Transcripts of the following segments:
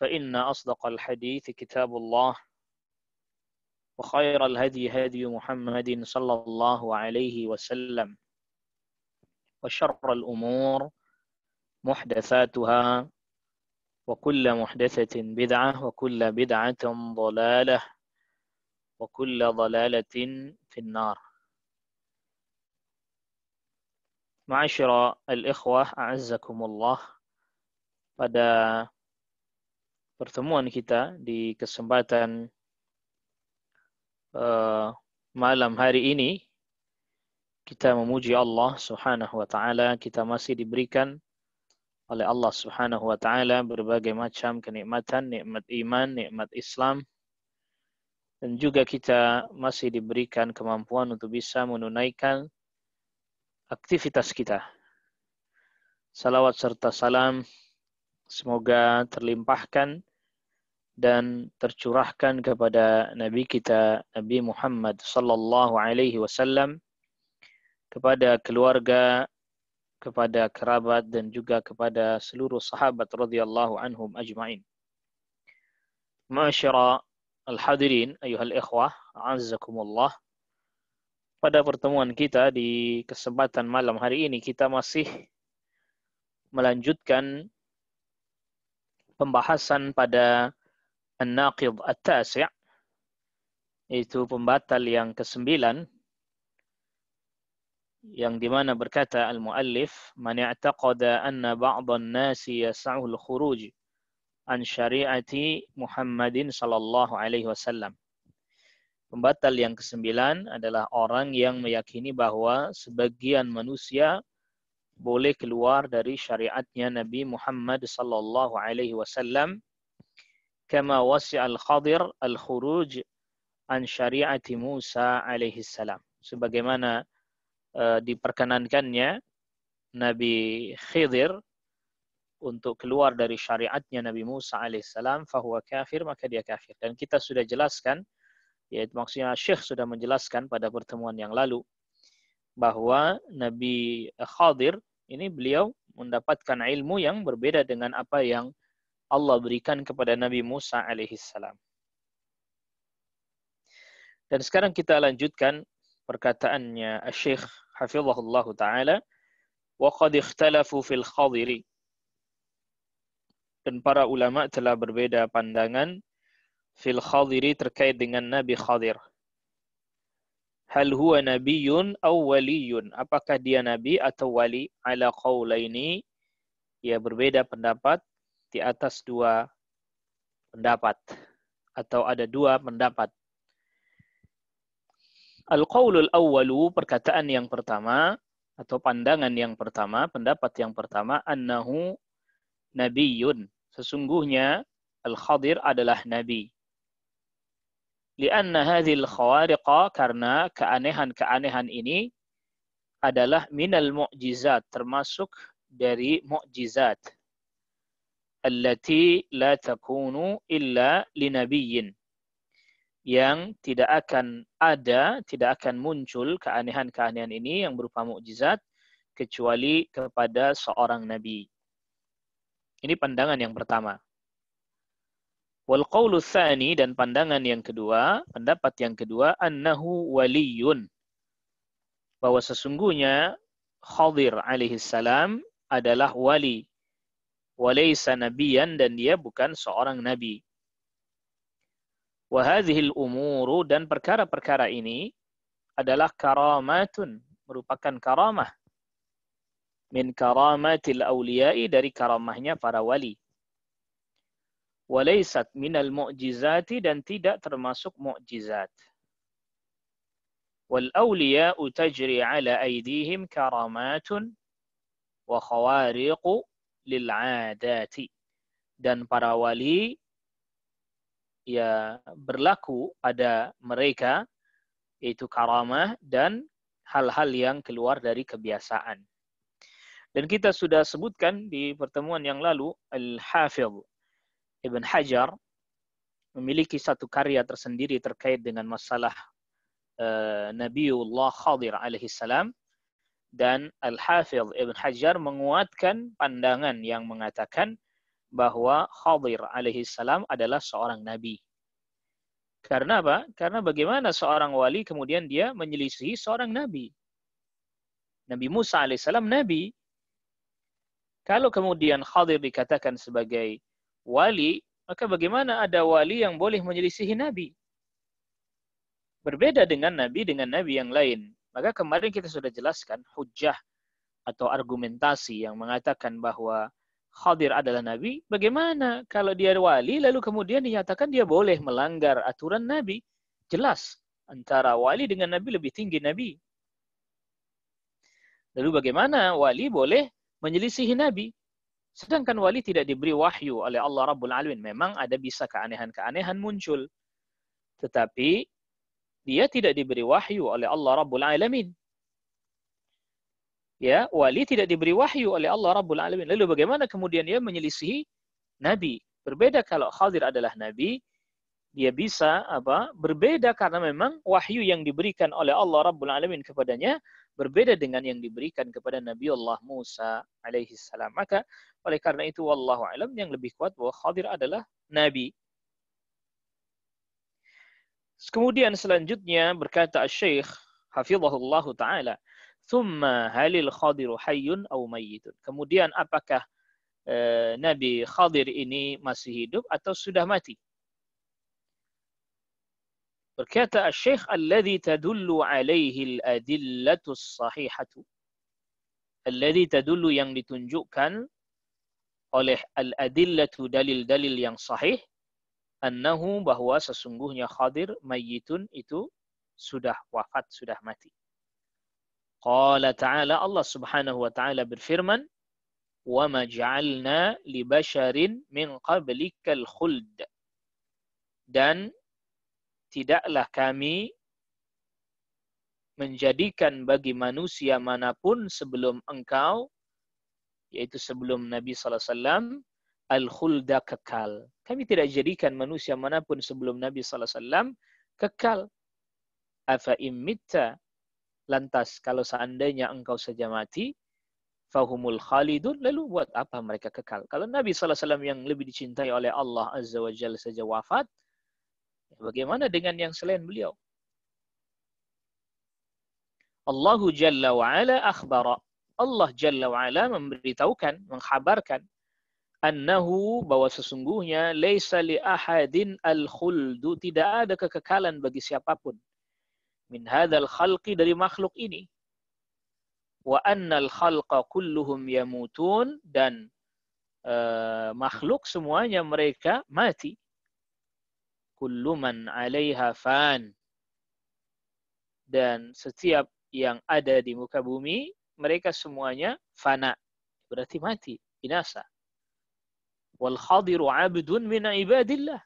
فإن أصدق الحديث كتاب الله وخير الهدي هدي محمد صلى الله عليه وسلم وشر الأمور محدثاتها وكل محدثة بدعة وكل بدعة ضلالة وكل ضلالة في النار معاشر الإخوة أعزكم الله pada pertemuan kita di kesempatan uh, malam hari ini kita memuji Allah Subhanahu wa taala kita masih diberikan oleh Allah Subhanahu wa taala berbagai macam kenikmatan nikmat iman nikmat Islam dan juga kita masih diberikan kemampuan untuk bisa menunaikan aktivitas kita salawat serta salam semoga terlimpahkan dan tercurahkan kepada Nabi kita Nabi Muhammad sallallahu alaihi wasallam kepada keluarga, kepada kerabat dan juga kepada seluruh sahabat radhiyallahu anhum ajma'in. Masyara al-hadirin ayuhal ikhwah, azzakumullah. Pada pertemuan kita di kesempatan malam hari ini kita masih melanjutkan pembahasan pada An-Naqid At-Tasi' itu pembatal yang kesembilan yang dimana berkata al-muallif man i'taqada anna ba'dhan nasi yas'ahu khuruj an syari'ati Muhammadin sallallahu alaihi wasallam Pembatal yang kesembilan adalah orang yang meyakini bahwa sebagian manusia boleh keluar dari syariatnya Nabi Muhammad sallallahu alaihi wasallam kama wasi khadir al-Khuruj an syariati Musa alaihi salam. Sebagaimana uh, diperkenankannya Nabi Khidir untuk keluar dari syariatnya Nabi Musa alaihissalam, fahuwa kafir, maka dia kafir. Dan kita sudah jelaskan, yaitu maksudnya Syekh sudah menjelaskan pada pertemuan yang lalu, bahwa Nabi Khadir ini beliau mendapatkan ilmu yang berbeda dengan apa yang Allah berikan kepada Nabi Musa alaihissalam. Dan sekarang kita lanjutkan perkataannya Syekh Hafizahullah Ta'ala, وَقَدْ اخْتَلَفُوا فِي الْخَضِرِ Dan para ulama telah berbeda pandangan fil khadiri terkait dengan Nabi Khadir. Hal huwa nabiyun aw waliyun? Apakah dia nabi atau wali? Ala qaulaini ya berbeda pendapat di atas dua pendapat atau ada dua pendapat. Al-qaulul awwalu perkataan yang pertama atau pandangan yang pertama, pendapat yang pertama annahu nabiyun. Sesungguhnya Al-Khadir adalah nabi. Lianna hadhil khawariqa karena keanehan-keanehan ini adalah minal mu'jizat, termasuk dari mu'jizat allati la takunu illa linabiyyin yang tidak akan ada, tidak akan muncul keanehan-keanehan ini yang berupa mukjizat kecuali kepada seorang nabi. Ini pandangan yang pertama. Wal qawlu dan pandangan yang kedua, pendapat yang kedua annahu waliyun. Bahwa sesungguhnya Khadir alaihi salam adalah wali walaysa nabiyan dan dia bukan seorang nabi. Wahadhil umuru dan perkara-perkara ini adalah karamatun, merupakan karamah. Min karamatil awliyai dari karamahnya para wali. Walaysat minal mu'jizati dan tidak termasuk mu'jizat. Wal awliya'u tajri ala aidihim karamatun wa khawariqu Lil Adati Dan para wali ya berlaku pada mereka yaitu karamah dan hal-hal yang keluar dari kebiasaan. Dan kita sudah sebutkan di pertemuan yang lalu al hafiz Ibn Hajar memiliki satu karya tersendiri terkait dengan masalah uh, Nabiullah Khadir alaihi salam dan Al-Hafidh Ibn Hajar menguatkan pandangan yang mengatakan bahwa Khadir alaihi salam adalah seorang nabi. Karena apa? Karena bagaimana seorang wali kemudian dia menyelisihi seorang nabi. Nabi Musa alaihissalam nabi. Kalau kemudian Khadir dikatakan sebagai wali, maka bagaimana ada wali yang boleh menyelisihi nabi? Berbeda dengan nabi dengan nabi yang lain. Maka kemarin kita sudah jelaskan hujah atau argumentasi yang mengatakan bahwa Khadir adalah nabi, bagaimana kalau dia wali lalu kemudian dinyatakan dia boleh melanggar aturan nabi? Jelas antara wali dengan nabi lebih tinggi nabi. Lalu bagaimana wali boleh menyelisihi nabi? Sedangkan wali tidak diberi wahyu oleh Allah Rabbul Alamin. Memang ada bisa keanehan-keanehan muncul. Tetapi dia tidak diberi wahyu oleh Allah Rabbul Alamin. Ya, wali tidak diberi wahyu oleh Allah Rabbul Alamin. Lalu bagaimana kemudian dia menyelisihi nabi? Berbeda kalau Khadir adalah nabi, dia bisa apa? Berbeda karena memang wahyu yang diberikan oleh Allah Rabbul Alamin kepadanya berbeda dengan yang diberikan kepada Nabi Allah Musa alaihi salam. Maka oleh karena itu wallahu alam yang lebih kuat bahwa Khadir adalah nabi Kemudian selanjutnya berkata Syekh Hafizahullah Ta'ala, Thumma halil khadiru hayyun aw mayyitun. Kemudian apakah eh, Nabi Khadir ini masih hidup atau sudah mati? Berkata Syekh alladhi tadullu alaihi al-adillatu sahihatu. Alladhi tadullu yang ditunjukkan oleh al-adillatu dalil-dalil yang sahih. annahu bahwa sesungguhnya Khadir mayyitun itu sudah wafat, sudah mati. Qala ta'ala Allah Subhanahu wa taala berfirman, "Wa ma li basharin min qablikal khuld." Dan tidaklah kami menjadikan bagi manusia manapun sebelum engkau yaitu sebelum Nabi saw al-khulda kekal kami tidak jadikan manusia manapun sebelum Nabi SAW kekal. Afa imita. lantas kalau seandainya engkau saja mati, fahumul khalidun, lalu buat apa mereka kekal? Kalau Nabi SAW yang lebih dicintai oleh Allah Azza wa Jalla saja wafat, bagaimana dengan yang selain beliau? Allahu Jalla wa ala akhbara. Allah Jalla wa ala memberitahukan, mengkhabarkan annahu bahwa sesungguhnya laisa li ahadin al khuldu tidak ada kekekalan bagi siapapun min hadzal khalqi dari makhluk ini wa annal khalqa kulluhum yamutun dan uh, makhluk semuanya mereka mati kullu man 'alaiha fan dan setiap yang ada di muka bumi mereka semuanya fana berarti mati binasa Wal khadiru abdun min ibadillah.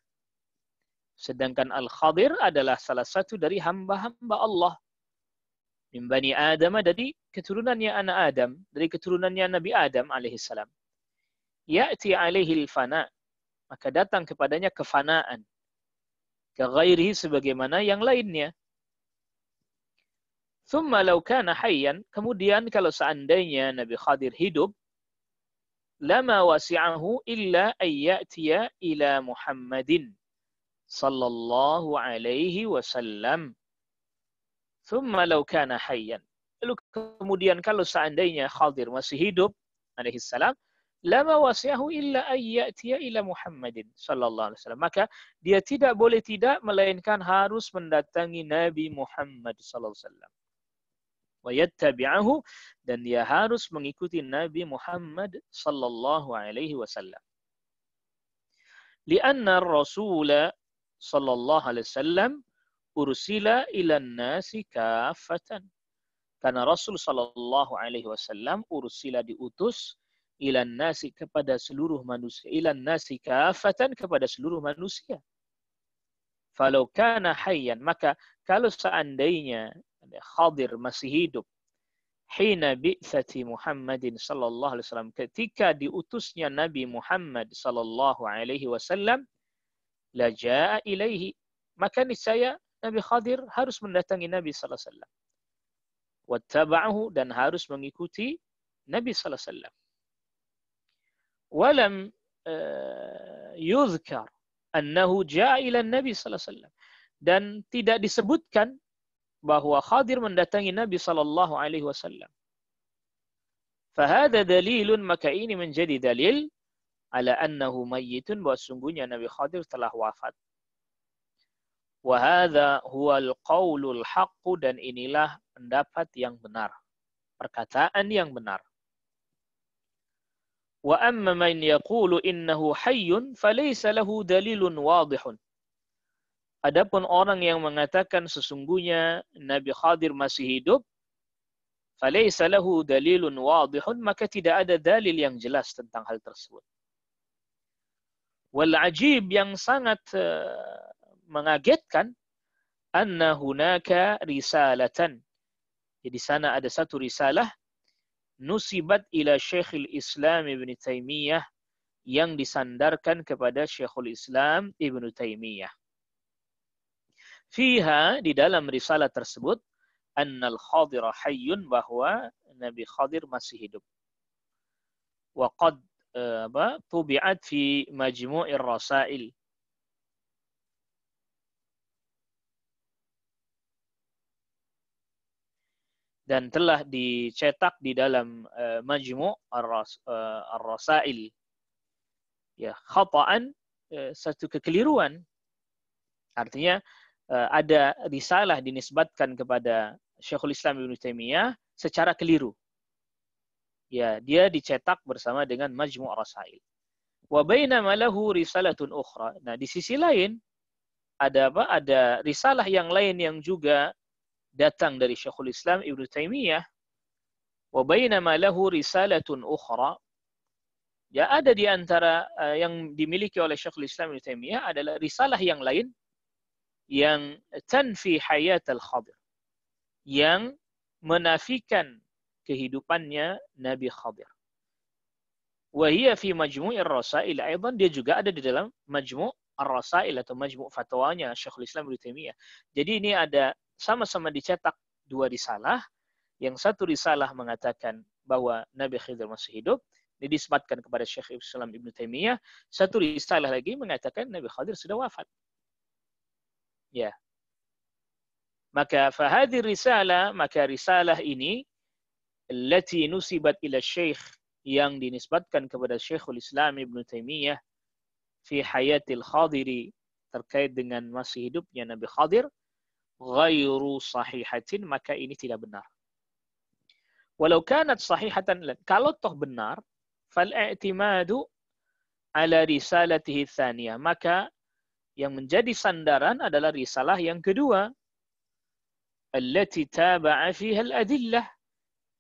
Sedangkan Al-Khadir adalah salah satu dari hamba-hamba Allah. Min Bani Adam dari keturunannya anak Adam, dari keturunannya Nabi Adam alaihissalam. Ya'ti alaihi fana maka datang kepadanya kefanaan. Kegairi sebagaimana yang lainnya. Thumma law kana hayyan, kemudian kalau seandainya Nabi Khadir hidup, lama wasi'ahu illa ayyatiya ila Muhammadin sallallahu alaihi wasallam. Thumma law kana hayyan. Lalu kemudian kalau seandainya Khadir masih hidup, alaihi salam, lama wasi'ahu illa ayyatiya ila Muhammadin sallallahu alaihi wasallam. Maka dia tidak boleh tidak melainkan harus mendatangi Nabi Muhammad sallallahu alaihi wasallam wayattabi'ahu dan dia harus mengikuti Nabi Muhammad sallallahu alaihi wasallam. Karena Rasul sallallahu alaihi wasallam ursila ila nasi kafatan. Karena Rasul sallallahu alaihi wasallam ursila diutus ila nasi kepada seluruh manusia, ila nasi kafatan kepada seluruh manusia. Falau kana hayyan, maka kalau seandainya ya, hadir masih hidup hina bi'thati Muhammadin sallallahu alaihi wasallam ketika diutusnya Nabi Muhammad sallallahu alaihi wasallam la jaa ilaihi maka niscaya Nabi Khadir harus mendatangi Nabi sallallahu alaihi wasallam wattaba'ahu dan harus mengikuti Nabi sallallahu alaihi wasallam walam uh, yuzkar annahu jaa ila Nabi sallallahu alaihi wasallam dan tidak disebutkan bahwa Khadir mendatangi Nabi Shallallahu Alaihi Wasallam. Fahada dalilun maka ini menjadi dalil ala annahu mayyitun bahwa sungguhnya Nabi Khadir telah wafat. Wahada huwal qawlul haqqu dan inilah pendapat yang benar. Perkataan yang benar. Wa amma man yaqulu innahu hayyun falaysa lahu dalilun wadihun. Adapun orang yang mengatakan sesungguhnya Nabi Khadir masih hidup, falaysa lahu dalilun wadihun, maka tidak ada dalil yang jelas tentang hal tersebut. Wal ajib yang sangat uh, mengagetkan anna hunaka risalatan. Jadi sana ada satu risalah nusibat ila Syekhul Islam Ibn Taimiyah yang disandarkan kepada Syekhul Islam Ibn Taimiyah. Fiha di dalam risalah tersebut annal khadir hayyun bahwa Nabi Khadir masih hidup. Wa qad eh, apa tubi'at fi majmu'ir rasail dan telah dicetak di dalam uh, majmu eh, ar-rasail ya khata'an uh, satu kekeliruan artinya Eh, ada risalah dinisbatkan kepada Syekhul Islam Ibn Taimiyah secara keliru. Ya, dia dicetak bersama dengan Majmu' Rasail. Wa bainama lahu risalatun ukhra. Nah, di sisi lain ada apa? Ada risalah yang lain yang juga datang dari Syekhul Islam Ibn Taimiyah. Wa bainama lahu risalatun ukhra. Ya, ada di antara uh, yang dimiliki oleh Syekhul Islam Ibn Taimiyah adalah risalah yang lain yang tanfi hayat al-Khadir. Yang menafikan kehidupannya Nabi Khadir. Wahia fi ar rasail aidan dia juga ada di dalam majmu' ar-rasail atau majmu' fatwanya Syekhul Islam Ibnu Taimiyah. Jadi ini ada sama-sama dicetak dua risalah. Yang satu risalah mengatakan bahwa Nabi Khidir masih hidup, ini disematkan kepada Syekh Islam Ibnu Taimiyah. Satu risalah lagi mengatakan Nabi Khadir sudah wafat. ya maka fahadhi risalah maka risalah ini allati nusibat ila syekh yang dinisbatkan kepada Syekhul Islam Ibn Taimiyah fi hayatil khadiri terkait dengan masih hidupnya Nabi Khadir ghairu sahihatin maka ini tidak benar. Walau kanat sahihatan kalau toh benar fal i'timadu ala risalatihi tsaniyah maka Yang menjadi sandaran adalah risalah yang kedua. Allati taba'a fiha adillah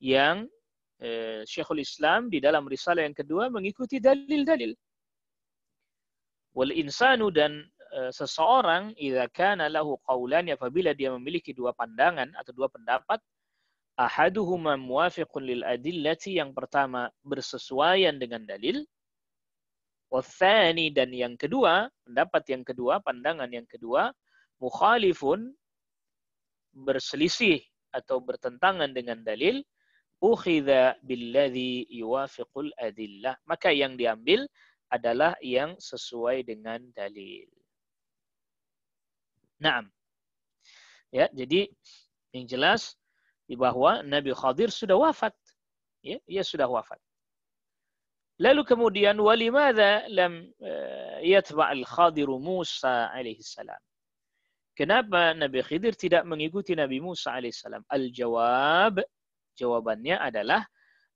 Yang eh, Syekhul Islam di dalam risalah yang kedua mengikuti dalil-dalil. Wal insanu dan eh, seseorang idha kana lahu qawlan apabila dia memiliki dua pandangan atau dua pendapat ahaduhuma muwafiqun lil adillati yang pertama bersesuaian dengan dalil Wasani dan yang kedua, pendapat yang kedua, pandangan yang kedua, mukhalifun berselisih atau bertentangan dengan dalil, ukhidha billadhi yuafiqul adillah. Maka yang diambil adalah yang sesuai dengan dalil. Naam. Ya, jadi yang jelas bahwa Nabi Khadir sudah wafat. Ya, ia sudah wafat. Lalu kemudian walimadza lam eh, yatba al-Khadir Musa alaihi salam. Kenapa Nabi Khidir tidak mengikuti Nabi Musa alaihissalam? Al-jawab, jawabannya adalah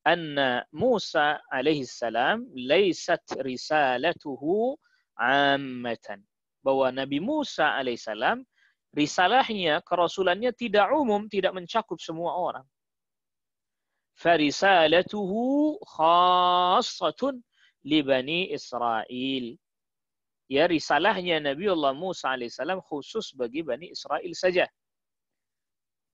anna Musa alaihissalam laysat risalatuhu ammatan. Bahwa Nabi Musa alaihissalam risalahnya, kerasulannya tidak umum, tidak mencakup semua orang. فَرِسَالَتُهُ خَاصَّةٌ bani Israel. Ya, risalahnya Nabi Allah Musa alaihissalam khusus bagi Bani Israel saja.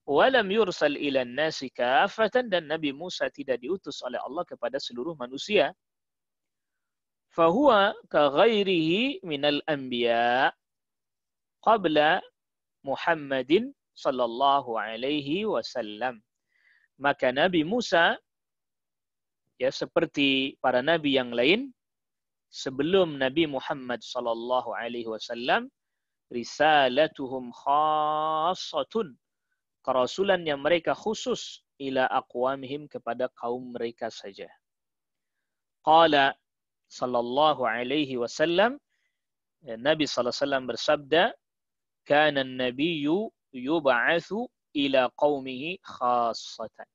Walam yursal ilan nasi kafatan dan Nabi Musa tidak diutus oleh Allah kepada seluruh manusia. Fahuwa ka ghairihi minal anbiya qabla Muhammadin sallallahu alaihi wasallam. Maka Nabi Musa ya seperti para nabi yang lain sebelum Nabi Muhammad sallallahu alaihi wasallam risalatuhum khassatun yang mereka khusus ila aqwamihim kepada kaum mereka saja. Qala sallallahu alaihi wasallam Nabi sallallahu alaihi wasallam bersabda kana an-nabiyyu yub'atsu ila qaumihi khassatan.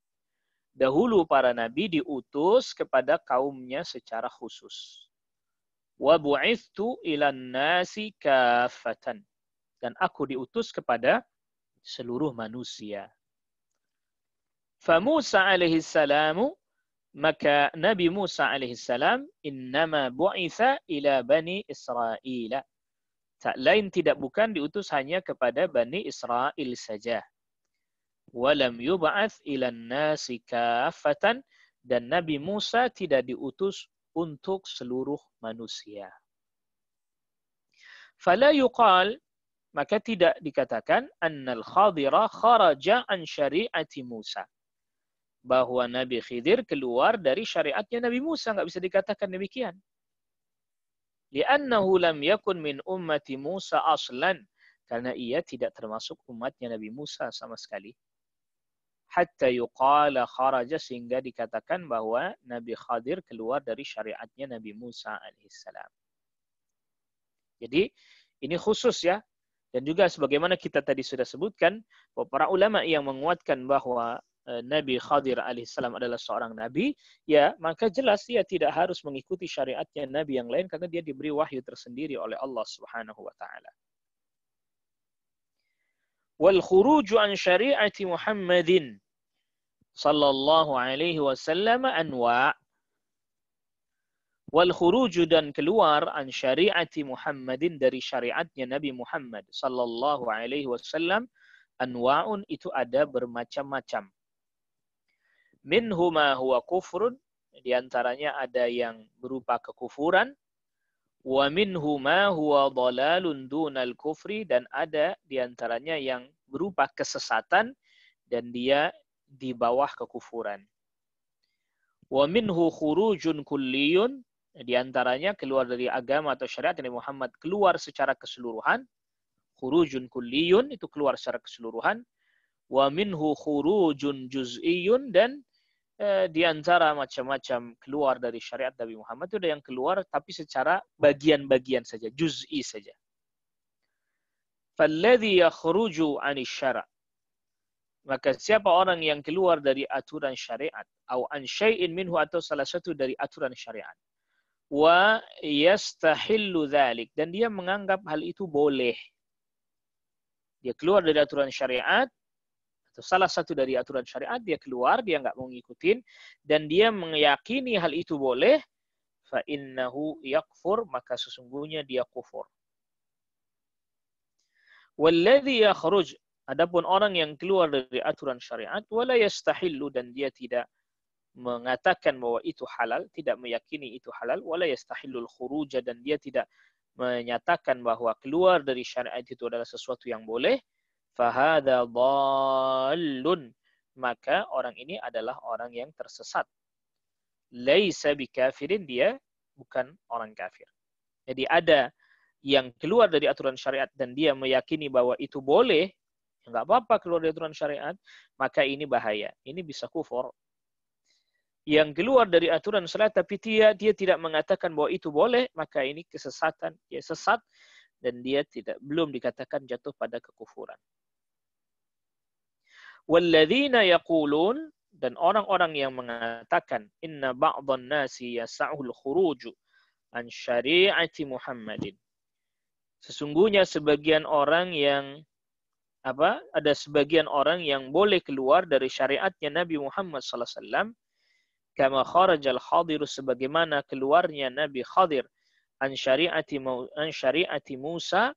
Dahulu para nabi diutus kepada kaumnya secara khusus. Wa bu'ithu ilan nasi kafatan. Dan aku diutus kepada seluruh manusia. Fa Musa alaihi salamu maka Nabi Musa alaihi salam innama bu'itha ila bani Israel. Tak lain tidak bukan diutus hanya kepada Bani Israel saja walam yub'ats ilan nasi kafatan dan Nabi Musa tidak diutus untuk seluruh manusia. Fala yuqal maka tidak dikatakan annal khadira kharaja an syari'ati Musa. Bahwa Nabi Khidir keluar dari syariatnya Nabi Musa. Nggak bisa dikatakan demikian. Liannahu lam yakun min ummati Musa aslan. Karena ia tidak termasuk umatnya Nabi Musa sama sekali hatta yuqala kharaja sehingga dikatakan bahwa Nabi Khadir keluar dari syariatnya Nabi Musa alaihissalam. Jadi ini khusus ya dan juga sebagaimana kita tadi sudah sebutkan bahwa para ulama yang menguatkan bahwa e, Nabi Khadir alaihissalam adalah seorang nabi, ya maka jelas dia tidak harus mengikuti syariatnya nabi yang lain karena dia diberi wahyu tersendiri oleh Allah Subhanahu wa taala. والخروج عن شريعة محمد صلى الله عليه وسلم أنواع والخروج dan keluar an syari'ati Muhammadin dari syariatnya Nabi Muhammad sallallahu alaihi wasallam itu ada bermacam-macam منهما هو kufrun di antaranya ada yang berupa kekufuran wa ma huwa dhalalun dunal kufri dan ada diantaranya yang berupa kesesatan dan dia di bawah kekufuran. Wa minhu khurujun kulliyun diantaranya keluar dari agama atau syariat Nabi Muhammad keluar secara keseluruhan. Khurujun kulliyun itu keluar secara keseluruhan. Wa minhu khurujun juz'iyun dan eh, di antara macam-macam keluar dari syariat Nabi Muhammad itu ada yang keluar tapi secara bagian-bagian saja, juz'i saja. Falladhi yakhruju عَنِ syara. Maka siapa orang yang keluar dari aturan syariat atau an syai'in minhu atau salah satu dari aturan syariat wa yastahillu dhalik dan dia menganggap hal itu boleh. Dia keluar dari aturan syariat itu salah satu dari aturan syariat dia keluar dia nggak mau ngikutin dan dia meyakini hal itu boleh fa innahu yakfur maka sesungguhnya dia kufur walladhi yakhruj adapun orang yang keluar dari aturan syariat wala yastahillu dan dia tidak mengatakan bahwa itu halal, tidak meyakini itu halal, wala yastahillul khuruja dan dia tidak menyatakan bahwa keluar dari syariat itu adalah sesuatu yang boleh, fahada dhallun maka orang ini adalah orang yang tersesat laisa bikafirin dia bukan orang kafir jadi ada yang keluar dari aturan syariat dan dia meyakini bahwa itu boleh ya nggak apa-apa keluar dari aturan syariat maka ini bahaya ini bisa kufur yang keluar dari aturan syariat tapi dia dia tidak mengatakan bahwa itu boleh maka ini kesesatan dia sesat dan dia tidak belum dikatakan jatuh pada kekufuran Walladzina yaqulun dan orang-orang yang mengatakan inna ba'dhan nasi yas'ul khuruju an syari'ati Muhammadin. Sesungguhnya sebagian orang yang apa? Ada sebagian orang yang boleh keluar dari syariatnya Nabi Muhammad sallallahu alaihi wasallam kama kharajal Khadir sebagaimana keluarnya Nabi Khadir an syari'ati an syari'ati Musa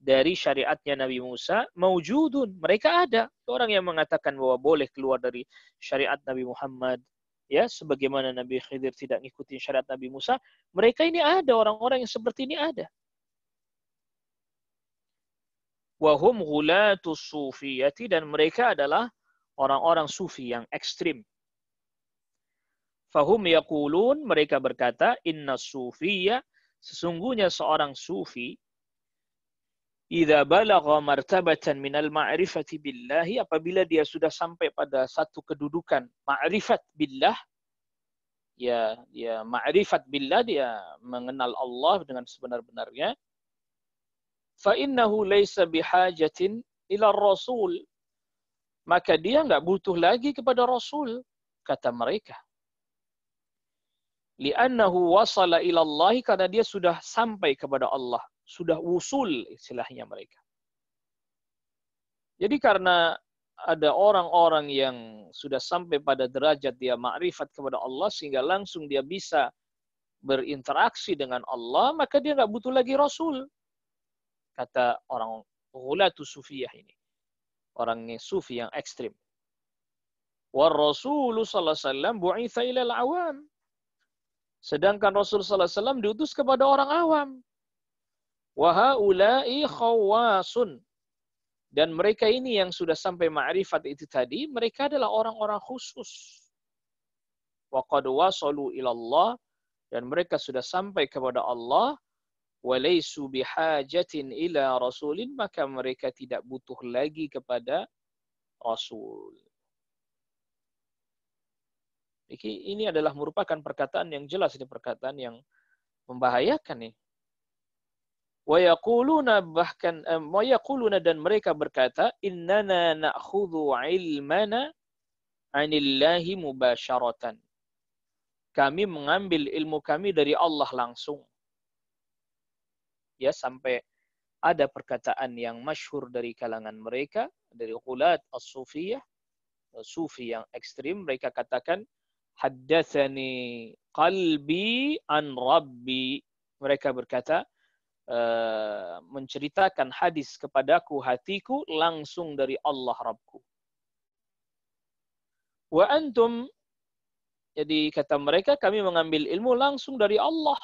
dari syariatnya Nabi Musa mewujudun, mereka ada orang yang mengatakan bahwa boleh keluar dari syariat Nabi Muhammad ya sebagaimana Nabi Khidir tidak ngikutin syariat Nabi Musa mereka ini ada orang-orang yang seperti ini ada wahum gulatu sufiyati dan mereka adalah orang-orang sufi yang ekstrim fahum yaqulun mereka berkata inna sufiyya sesungguhnya seorang sufi Idza balagha martabatan al ma'rifati billahi apabila dia sudah sampai pada satu kedudukan ma'rifat billah ya ya ma'rifat billah dia mengenal Allah dengan sebenar-benarnya fa innahu laisa bihajatin ila rasul maka dia nggak butuh lagi kepada rasul kata mereka li'annahu wasala ila Allah karena dia sudah sampai kepada Allah sudah usul istilahnya mereka. Jadi karena ada orang-orang yang sudah sampai pada derajat dia makrifat kepada Allah sehingga langsung dia bisa berinteraksi dengan Allah, maka dia nggak butuh lagi Rasul. Kata orang Hulatu Sufiyah ini. Orang Sufi yang ekstrim. War Rasulullah sallallahu alaihi wasallam ilal awam. Sedangkan Rasul sallallahu alaihi wasallam diutus kepada orang awam. Wahai khawasun. Dan mereka ini yang sudah sampai ma'rifat itu tadi, mereka adalah orang-orang khusus. Wa qad ilallah. Dan mereka sudah sampai kepada Allah. Walaisu bihajatin ila rasulin. Maka mereka tidak butuh lagi kepada Rasul. Ini adalah merupakan perkataan yang jelas, ini perkataan yang membahayakan nih. Wayaquluna bahkan wayaquluna dan mereka berkata innana na'khudhu ilmana anillahi mubasharatan. Kami mengambil ilmu kami dari Allah langsung. Ya sampai ada perkataan yang masyhur dari kalangan mereka dari ulat as-sufiyah sufi yang ekstrim mereka katakan haddatsani qalbi an rabbi mereka berkata Eh, menceritakan hadis kepadaku hatiku langsung dari Allah Rabbku. Wa antum jadi kata mereka kami mengambil ilmu langsung dari Allah.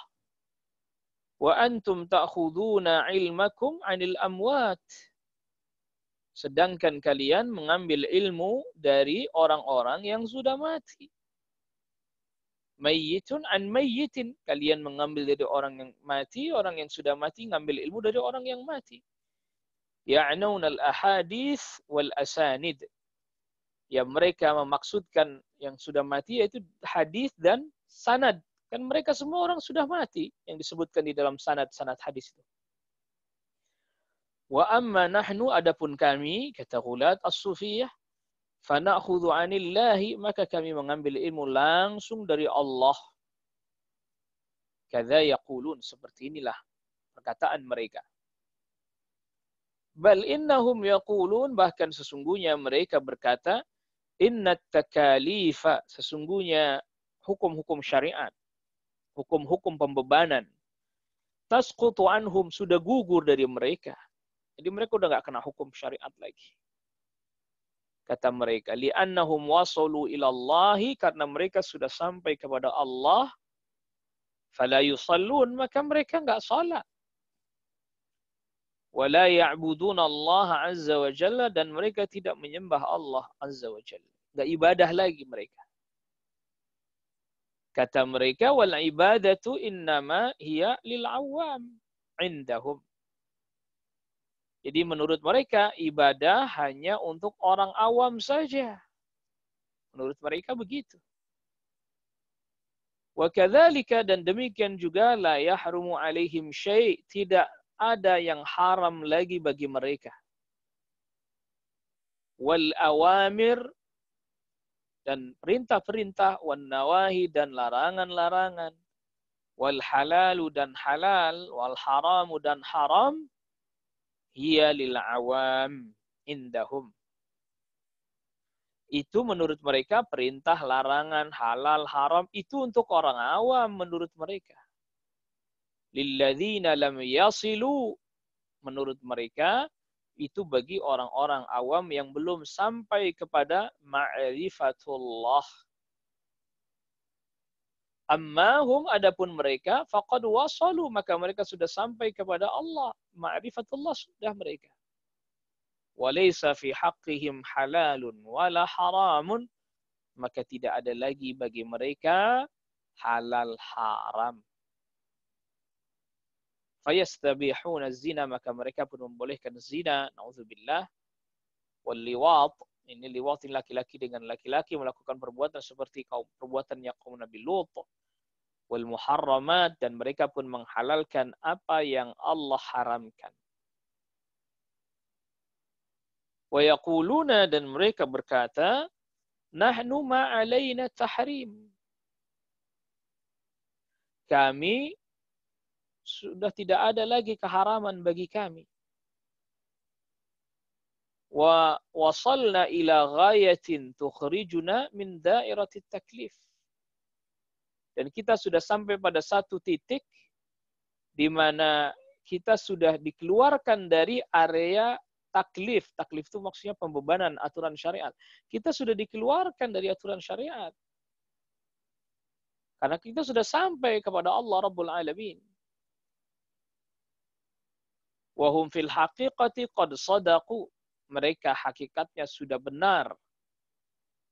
Wa antum ta'khuduna ilmakum 'anil amwat. Sedangkan kalian mengambil ilmu dari orang-orang yang sudah mati. Mayyitun an mayyitin. Kalian mengambil dari orang yang mati, orang yang sudah mati ngambil ilmu dari orang yang mati. Ya'naun al-ahadis wal asanid. Ya mereka memaksudkan yang sudah mati yaitu hadis dan sanad. Kan mereka semua orang sudah mati yang disebutkan di dalam sanad-sanad hadis itu. Wa amma nahnu adapun kami kata gulat as-sufiyah fana'khudhu 'anillahi maka kami mengambil ilmu langsung dari Allah. Kada yaqulun seperti inilah perkataan mereka. Bal innahum yaqulun bahkan sesungguhnya mereka berkata innat takalifa sesungguhnya hukum-hukum syariat, hukum-hukum pembebanan tasqutu anhum sudah gugur dari mereka. Jadi mereka udah nggak kena hukum syariat lagi kata mereka annahum wasalu ilallahi karena mereka sudah sampai kepada Allah fala yusallun maka mereka enggak salat wala ya'budun Allah azza wa jalla dan mereka tidak menyembah Allah azza wa jalla enggak ibadah lagi mereka kata mereka wal ibadatu innama hiya lil awam indahum jadi menurut mereka ibadah hanya untuk orang awam saja. Menurut mereka begitu. Wakadzalika dan demikian juga la yahrumu alaihim syai' tidak ada yang haram lagi bagi mereka. Wal awamir dan perintah-perintah wan nawahi dan larangan-larangan wal halalu dan halal wal haramu dan haram hiya lil awam indahum. Itu menurut mereka perintah, larangan, halal, haram itu untuk orang awam menurut mereka. Lilladzina lam yasilu menurut mereka itu bagi orang-orang awam yang belum sampai kepada ma'rifatullah Ammahum adapun mereka faqad wasalu maka mereka sudah sampai kepada Allah ma'rifatullah sudah mereka walaysa fi haqqihim halalun wala haramun maka tidak ada lagi bagi mereka halal haram fayastabihuna zina maka mereka pun membolehkan zina naudzubillah walliwat Ini liwatin laki-laki dengan laki-laki melakukan perbuatan seperti kaum perbuatannya kaum Nabi Lut. Wal muharramat dan mereka pun menghalalkan apa yang Allah haramkan. Wa yaquluna dan mereka berkata, nahnu ma alaina tahrim. Kami sudah tidak ada lagi keharaman bagi kami wa wasalna ila ghayatin tukhrijuna min dairati taklif. Dan kita sudah sampai pada satu titik di mana kita sudah dikeluarkan dari area taklif. Taklif itu maksudnya pembebanan aturan syariat. Kita sudah dikeluarkan dari aturan syariat. Karena kita sudah sampai kepada Allah Rabbul Alamin. Wahum fil haqiqati qad sadaqu mereka hakikatnya sudah benar.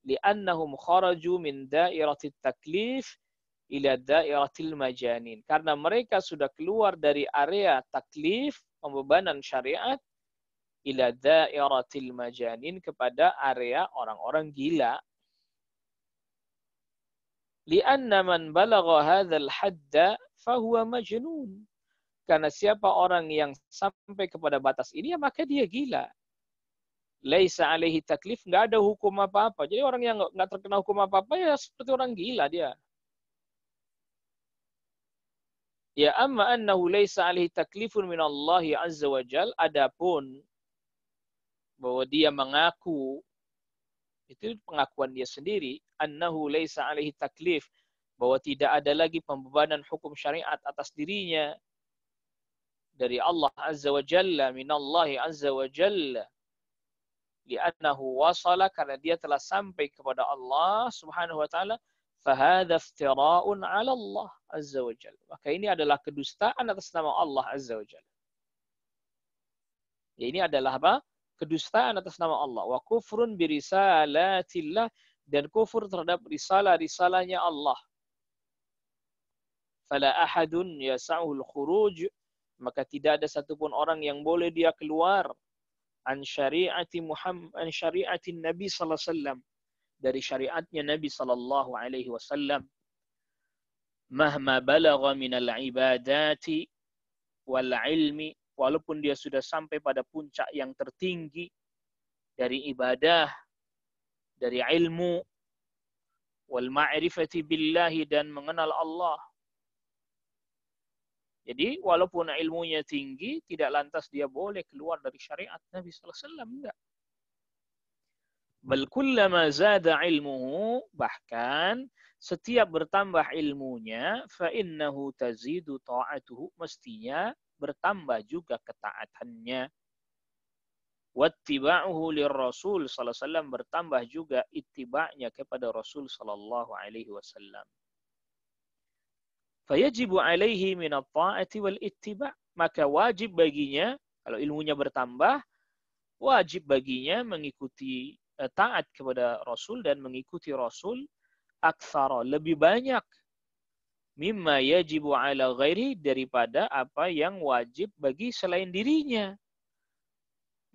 Li'annahum kharaju min da'iratil taklif ila dairatil majanin. Karena mereka sudah keluar dari area taklif, pembebanan syariat, ila dairatil majanin kepada area orang-orang gila. Lianna man balagha hadzal hadda fahuwa majnun. Karena siapa orang yang sampai kepada batas ini, ya maka dia gila laisa alaihi taklif, nggak ada hukum apa-apa. Jadi orang yang nggak terkena hukum apa-apa ya seperti orang gila dia. Ya amma annahu laisa alaihi taklifun min Allah azza wa jal. Adapun bahwa dia mengaku itu pengakuan dia sendiri annahu laisa alaihi taklif bahwa tidak ada lagi pembebanan hukum syariat atas dirinya dari Allah azza wa jalla min Allah azza wa jalla li'annahu wasala karena dia telah sampai kepada Allah Subhanahu wa taala fahadha iftira'un 'ala Allah azza wa jalla. Maka ini adalah kedustaan atas nama Allah azza wa jalla. Ya, ini adalah apa? Kedustaan atas nama Allah. Wa kufrun bi risalatillah dan kufur terhadap risalah-risalahnya Allah. Fala ahadun yas'ahul khuruj maka tidak ada satupun orang yang boleh dia keluar an syari'ati Muhammad an syari'ati Nabi sallallahu alaihi wasallam dari syariatnya Nabi sallallahu alaihi wasallam mahma balagha al ibadati wal ilmi walaupun dia sudah sampai pada puncak yang tertinggi dari ibadah dari ilmu wal ma'rifati billahi dan mengenal Allah jadi walaupun ilmunya tinggi, tidak lantas dia boleh keluar dari syariat Nabi Sallallahu Alaihi Wasallam. Enggak. Belkullama zada ilmuhu, bahkan setiap bertambah ilmunya, fa innahu tazidu ta'atuhu, mestinya bertambah juga ketaatannya. Wattiba'uhu lirrasul sallallahu alaihi wasallam bertambah juga ittiba'nya kepada Rasul sallallahu alaihi wasallam fayajibu alaihi min taati wal ittiba maka wajib baginya kalau ilmunya bertambah wajib baginya mengikuti eh, taat kepada Rasul dan mengikuti Rasul aksara lebih banyak mimma yajibu ala ghairi daripada apa yang wajib bagi selain dirinya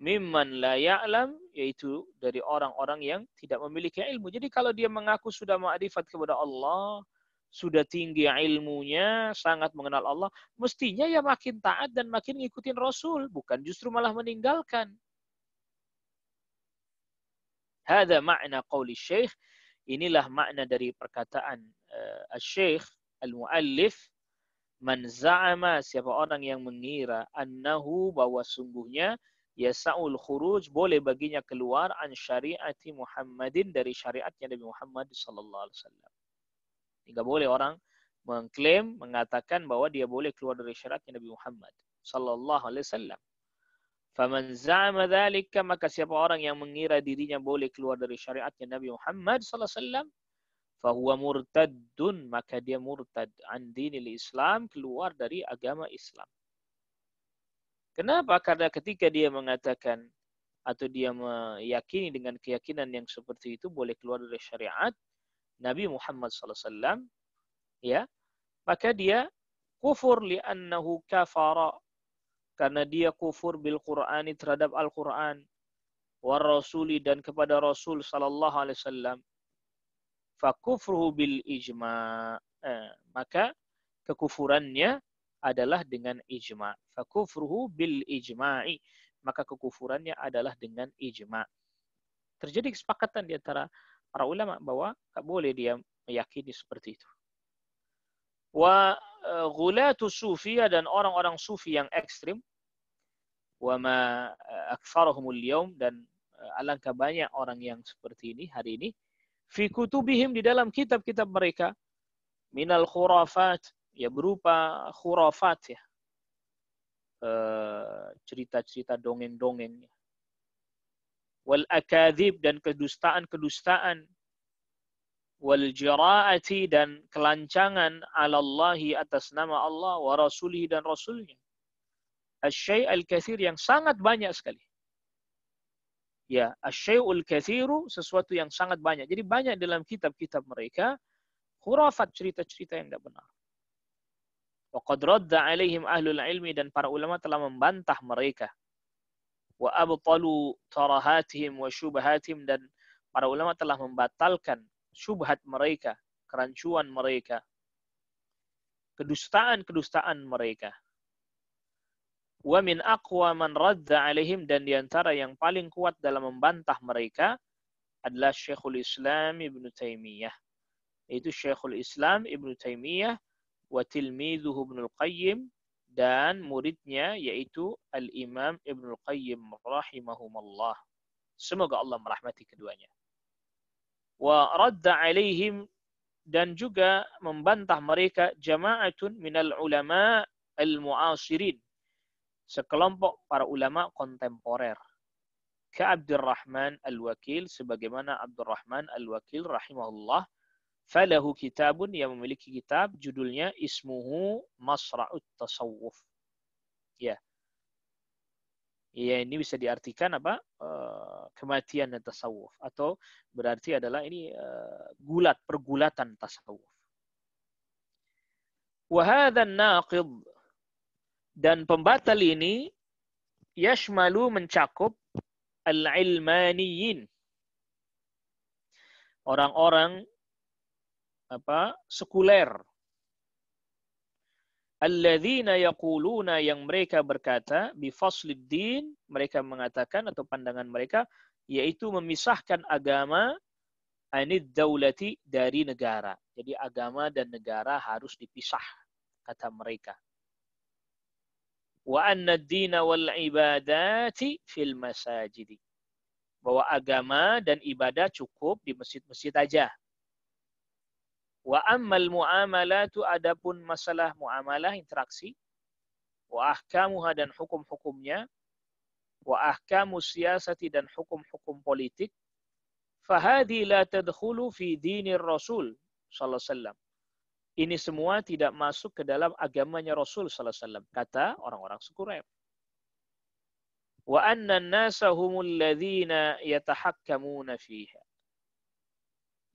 mimman la ya'lam yaitu dari orang-orang yang tidak memiliki ilmu. Jadi kalau dia mengaku sudah ma'rifat kepada Allah, sudah tinggi ilmunya, sangat mengenal Allah, mestinya ya makin taat dan makin ngikutin Rasul, bukan justru malah meninggalkan. Hada makna qawli syekh, inilah makna dari perkataan uh, eh, syekh al-muallif, man za'ama, siapa orang yang mengira, annahu bahwa sungguhnya, ya Saul khuruj boleh baginya keluar an syariati Muhammadin dari syariatnya Nabi Muhammad sallallahu alaihi wasallam. Tidak boleh orang mengklaim, mengatakan bahwa dia boleh keluar dari syaratnya Nabi Muhammad sallallahu alaihi wasallam. Faman za'ama dzalika maka siapa orang yang mengira dirinya boleh keluar dari syariatnya Nabi Muhammad sallallahu alaihi wasallam fahuwa murtaddun maka dia murtad an dinil Islam keluar dari agama Islam. Kenapa? Karena ketika dia mengatakan atau dia meyakini dengan keyakinan yang seperti itu boleh keluar dari syariat, Nabi Muhammad SAW, ya, maka dia kufur li'annahu kafara karena dia kufur bil Qur'ani terhadap Al-Qur'an war rasuli dan kepada Rasul sallallahu alaihi wasallam fakufruhu bil ijma eh, maka kekufurannya adalah dengan ijma fakufruhu bil ijma'i maka kekufurannya adalah dengan ijma terjadi kesepakatan di antara para ulama bahwa tak boleh dia meyakini seperti itu. Wa e, ghulatu sufiyah dan orang-orang sufi yang ekstrim wa ma e, aktsarahumul yaum dan e, alangkah banyak orang yang seperti ini hari ini fi kutubihim di dalam kitab-kitab mereka minal khurafat ya berupa khurafat ya cerita-cerita dongeng-dongeng wal akadib dan kedustaan-kedustaan wal jiraati dan kelancangan ala Allahi atas nama Allah wa rasulih dan rasulnya. Asyai al-kathir yang sangat banyak sekali. Ya, al kathiru sesuatu yang sangat banyak. Jadi banyak dalam kitab-kitab mereka khurafat cerita-cerita yang tidak benar. Waqad radda alaihim ahlul ilmi dan para ulama telah membantah mereka wa abtalu tarahatihim wa syubhatihim dan para ulama telah membatalkan syubhat mereka, kerancuan mereka, kedustaan-kedustaan mereka. Wa min aqwa man radda alaihim dan diantara yang paling kuat dalam membantah mereka adalah Syekhul Islam Ibn Taimiyah. Itu Syekhul Islam Ibn Taimiyah wa tilmidhuhu Ibn Al-Qayyim dan muridnya yaitu Al-Imam Ibn Qayyim rahimahumullah. Semoga Allah merahmati keduanya. Wa radda alaihim dan juga membantah mereka jama'atun minal ulama al-mu'asirin. Sekelompok para ulama kontemporer. Ka Abdurrahman Al-Wakil sebagaimana Abdurrahman Al-Wakil rahimahullah falahu kitabun yang memiliki kitab judulnya ismuhu masra'ut tasawuf. Ya. Ya ini bisa diartikan apa? Eh, kematian dan tasawuf atau berarti adalah ini eh, gulat pergulatan tasawuf. Wahadhan naqid dan pembatal ini yashmalu mencakup al-ilmaniyin. Orang-orang apa sekuler alladzina yaquluna yang mereka berkata bifaslid din mereka mengatakan atau pandangan mereka yaitu memisahkan agama anid daulati dari negara. Jadi agama dan negara harus dipisah kata mereka. Wa anna dina wal ibadati fil masajidi. Bahwa agama dan ibadah cukup di masjid-masjid aja. Wa ammal mu'amalatu adapun masalah muamalah interaksi. Wa ahkamuha dan hukum-hukumnya. Wa ahkamu siyasati dan hukum-hukum politik. Fahadi la tadkhulu fi dinir Rasul sallallahu alaihi wasallam. Ini semua tidak masuk ke dalam agamanya Rasul sallallahu alaihi wasallam, kata orang-orang suku Raib. Wa anna an-nasa humul ladzina yatahakkamuna fiha.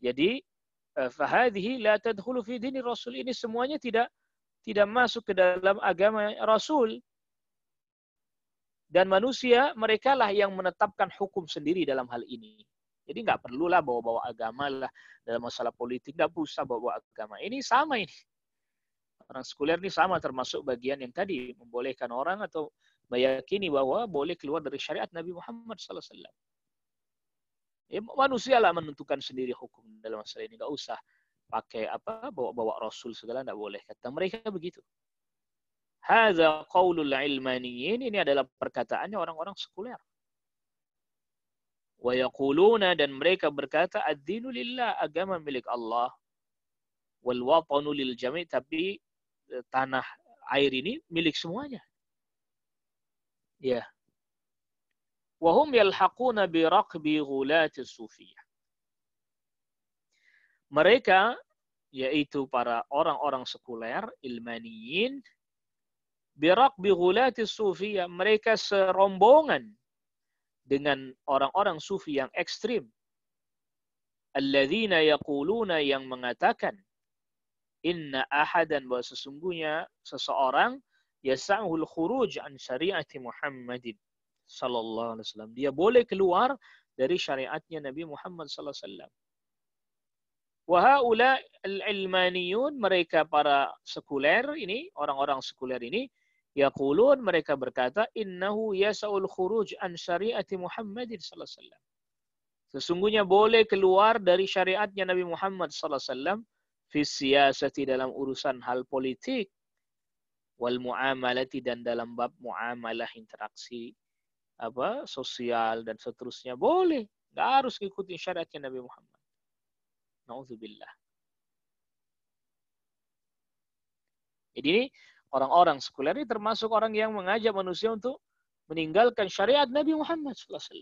Jadi Eh, Fahadhi la tadkhulu fi dini Rasul. Ini semuanya tidak tidak masuk ke dalam agama Rasul. Dan manusia, merekalah yang menetapkan hukum sendiri dalam hal ini. Jadi nggak perlulah bawa-bawa agama lah dalam masalah politik. Nggak usah bawa-bawa agama. Ini sama ini. Orang sekuler ini sama termasuk bagian yang tadi membolehkan orang atau meyakini bahwa boleh keluar dari syariat Nabi Muhammad SAW. Ya, lah menentukan sendiri hukum dalam masalah ini. Gak usah pakai apa bawa-bawa Rasul segala tidak boleh. Kata mereka begitu. Hada qaulul ilmaniyin ini adalah perkataannya orang-orang sekuler. Wa yaquluna dan mereka berkata ad-dinu lillah agama milik Allah wal watanu lil jami' tapi eh, tanah air ini milik semuanya. Ya. Wahum yalhaquna bi raqbi ghulati sufiyah. Mereka yaitu para orang-orang sekuler, ilmaniyin, birak bihulati sufiyah, mereka serombongan dengan orang-orang sufi yang ekstrim. Alladzina yaquluna yang mengatakan, inna ahadan bahwa sesungguhnya seseorang yasa'hul khuruj an syariati Muhammadin. Sallallahu Alaihi Wasallam. Dia boleh keluar dari syariatnya Nabi Muhammad Sallallahu Alaihi Wasallam. Wahaula ilmaniyun mereka para sekuler ini, orang-orang sekuler ini, yaqulun mereka berkata innahu yasaul khuruj an syariati Muhammad sallallahu alaihi wasallam. Sesungguhnya boleh keluar dari syariatnya Nabi Muhammad sallallahu alaihi wasallam fi dalam urusan hal politik wal muamalati dan dalam bab muamalah interaksi apa sosial dan seterusnya boleh nggak harus ikuti syariatnya Nabi Muhammad. Nauzubillah. Jadi ini orang-orang sekuler ini termasuk orang yang mengajak manusia untuk meninggalkan syariat Nabi Muhammad SAW.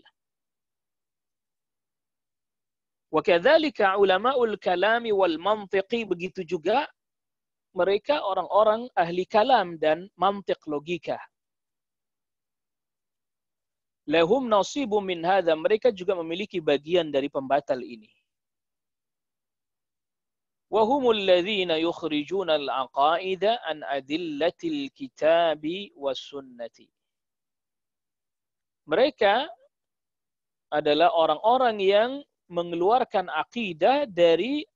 Alaihi Wasallam. kalami wal begitu juga mereka orang-orang ahli kalam dan mantik logika lahum nasibu min hadha. Mereka juga memiliki bagian dari pembatal ini. Wahumul ladhina yukhrijuna al-aqaida an adillatil kitabi Mereka adalah orang-orang yang mengeluarkan akidah dari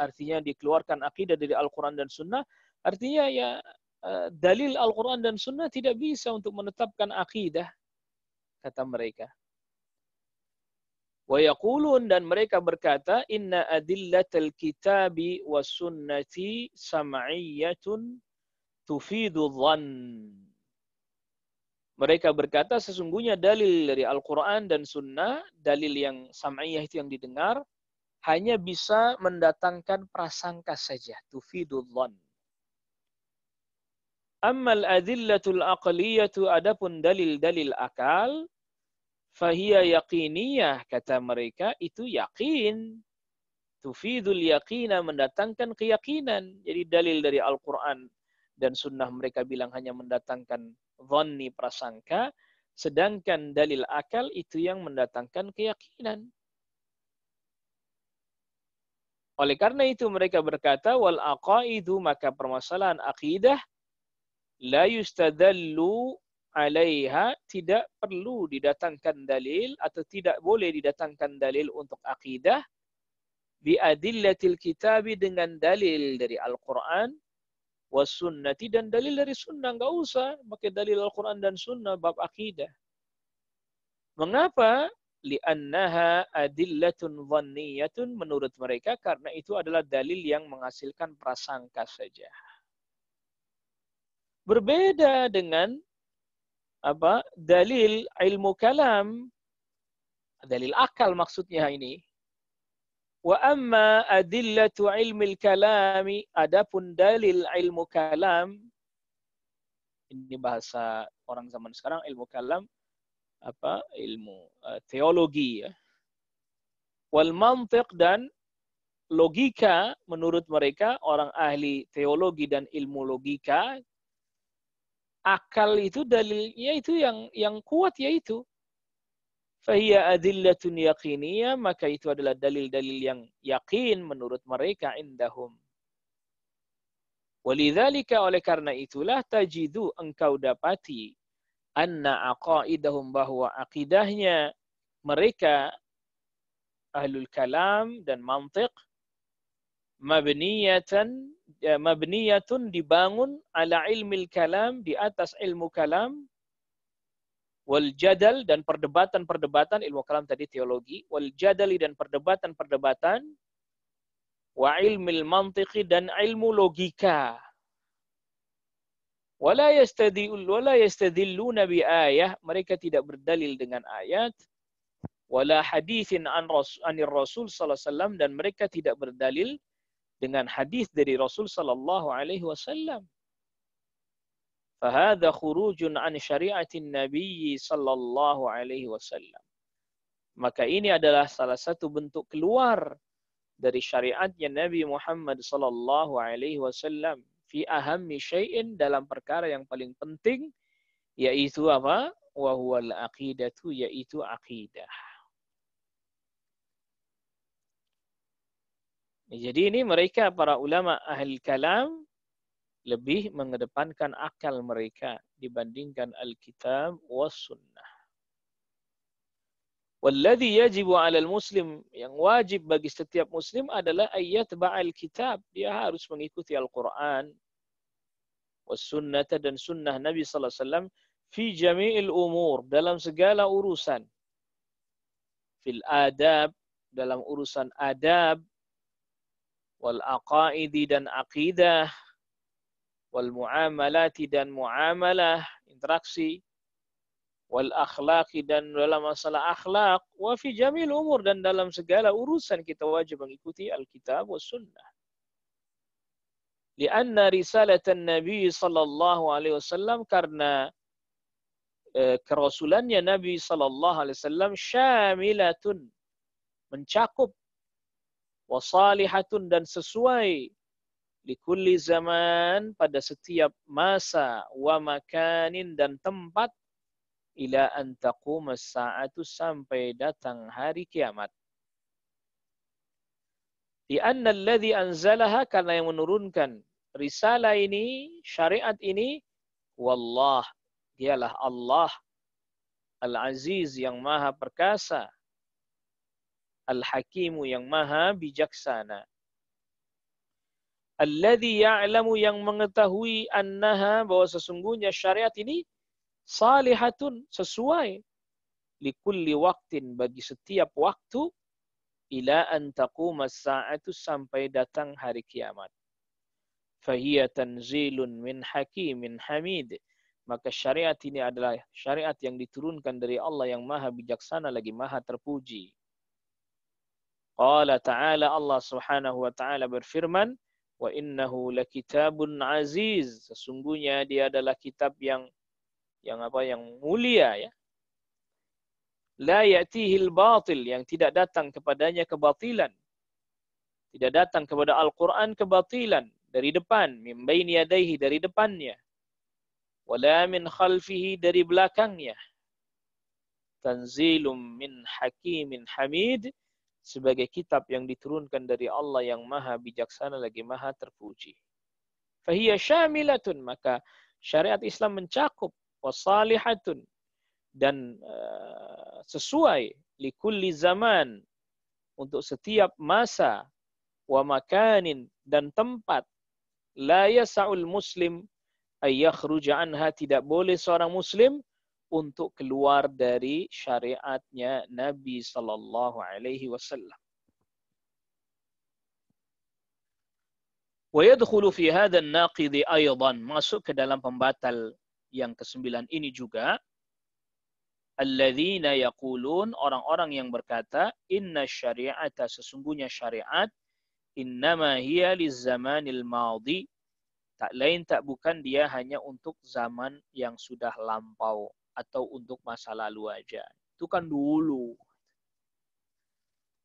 artinya dikeluarkan akidah dari Al-Qur'an dan Sunnah, artinya ya eh, dalil Al-Qur'an dan Sunnah tidak bisa untuk menetapkan akidah kata mereka. Wa yaqulun dan mereka berkata inna adillatal kitabi was sunnati sam'iyyatun tufidu dhann. Mereka berkata sesungguhnya dalil dari Al-Quran dan Sunnah, dalil yang sam'iyyah itu yang didengar, hanya bisa mendatangkan prasangka saja, tufidul dhann Ammal adillatul aqliyatu adapun dalil-dalil akal, fahiya yaqiniyah, kata mereka, itu yakin. Tufidul yaqina, mendatangkan keyakinan. Jadi dalil dari Al-Quran dan sunnah mereka bilang hanya mendatangkan dhonni prasangka, sedangkan dalil akal itu yang mendatangkan keyakinan. Oleh karena itu mereka berkata, wal aqaidu maka permasalahan akidah la yustadallu alaiha tidak perlu didatangkan dalil atau tidak boleh didatangkan dalil untuk akidah adillatil kitabi dengan dalil dari Al-Quran was sunnati dan dalil dari sunnah nggak usah pakai dalil Al-Quran dan sunnah bab akidah mengapa li'annaha adillatun dhanniyatun menurut mereka karena itu adalah dalil yang menghasilkan prasangka saja Berbeda dengan apa dalil ilmu kalam dalil akal maksudnya ini wa amma adillatu ilmi kalami adapun dalil ilmu kalam ini bahasa orang zaman sekarang ilmu kalam apa ilmu uh, teologi ya wal mantiq dan logika menurut mereka orang ahli teologi dan ilmu logika akal itu dalilnya itu yang yang kuat yaitu fahiya adillatun yaqiniyah maka itu adalah dalil-dalil yang yakin menurut mereka indahum walidzalika oleh karena itulah tajidu engkau dapati anna aqaidahum bahwa akidahnya mereka ahlul kalam dan mantiq mabniyatan eh, mabniyatun dibangun ala ilmil kalam di atas ilmu kalam wal jadal dan perdebatan-perdebatan ilmu kalam tadi teologi wal jadali dan perdebatan-perdebatan wa ilmil mantiqi dan ilmu logika wala yastadil wala yastadilluna bi ayah mereka tidak berdalil dengan ayat wala hadithin an rasul anir rasul sallallahu alaihi wasallam dan mereka tidak berdalil dengan hadis dari Rasul sallallahu alaihi wasallam. Fahada khurujun an syariatin nabiy sallallahu alaihi wasallam. Maka ini adalah salah satu bentuk keluar dari syariatnya Nabi Muhammad sallallahu alaihi wasallam fi ahammi syai'in dalam perkara yang paling penting yaitu apa? wa huwa al aqidatu yaitu aqidah. Jadi ini mereka para ulama ahli kalam lebih mengedepankan akal mereka dibandingkan Alkitab was sunnah. Walladhi yajibu alal muslim, yang wajib bagi setiap muslim adalah ayat ba'al kitab. Dia harus mengikuti Al-Quran, was sunnata dan sunnah Nabi SAW fi jami'il umur, dalam segala urusan. Fil adab, dalam urusan adab, wal aqaidi dan akidah, wal muamalati dan muamalah, interaksi, wal akhlaqi dan dalam masalah akhlak, wa fi jamil umur dan dalam segala urusan kita wajib mengikuti Alkitab wa Sunnah. Lianna risalah Nabi sallallahu alaihi wasallam karena eh, kerasulannya Nabi sallallahu alaihi wasallam syamilatun mencakup wasalihatun dan sesuai di likulli zaman pada setiap masa wa makanin dan tempat ila antaku sa'atu sampai datang hari kiamat. Di anna alladhi anzalaha karena yang menurunkan risalah ini, syariat ini, wallah, dialah Allah al-aziz yang maha perkasa, Al-Hakimu yang maha bijaksana. Alladhi ya'lamu yang mengetahui annaha bahwa sesungguhnya syariat ini salihatun sesuai likulli waktin bagi setiap waktu ila antaku masa'atu sampai datang hari kiamat. Fahiyya tanzilun min hakimin hamid. Maka syariat ini adalah syariat yang diturunkan dari Allah yang maha bijaksana lagi maha terpuji. Qala ta'ala Allah Subhanahu wa taala berfirman, "Wa innahu lakitabun aziz." Sesungguhnya dia adalah kitab yang yang apa? yang mulia ya. La ya'tihil batil yang tidak datang kepadanya kebatilan. Tidak datang kepada Al-Qur'an kebatilan dari depan, min baini yadayhi dari depannya. Wala min khalfihi dari belakangnya. Tanzilum min hakimin hamid sebagai kitab yang diturunkan dari Allah yang maha bijaksana lagi maha terpuji. Fahiyya syamilatun, maka syariat Islam mencakup wasalihatun dan uh, sesuai likulli zaman untuk setiap masa wa makanin dan tempat la yasaul muslim ayyakhruja anha tidak boleh seorang muslim untuk keluar dari syariatnya Nabi Shallallahu Alaihi Wasallam. ويدخل في هذا الناقض ayoban masuk ke dalam pembatal yang kesembilan ini juga alladzina yaqulun orang-orang yang berkata inna syari'ata sesungguhnya syariat innama hiya lizamanil maudi tak lain tak bukan dia hanya untuk zaman yang sudah lampau atau untuk masa lalu aja. Itu kan dulu.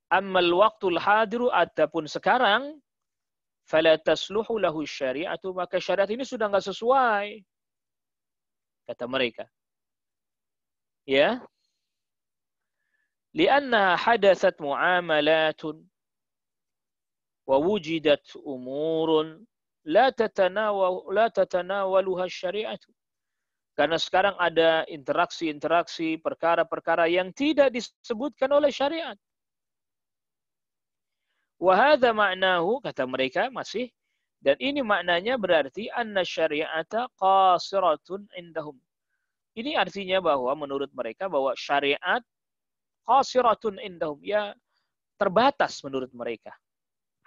Ammal waktu hadiru adapun sekarang fala tasluhu lahu syari'atu maka syariat ini sudah nggak sesuai kata mereka. Ya. Lianna hadasat muamalatun wa wujidat umurun la tatanawalu la tatanawaluha syari'atu karena sekarang ada interaksi-interaksi, perkara-perkara yang tidak disebutkan oleh syariat. Wahada maknahu, kata mereka masih, dan ini maknanya berarti anna syari'ata qasiratun indahum. Ini artinya bahwa menurut mereka bahwa syariat qasiratun indahum. Ya terbatas menurut mereka.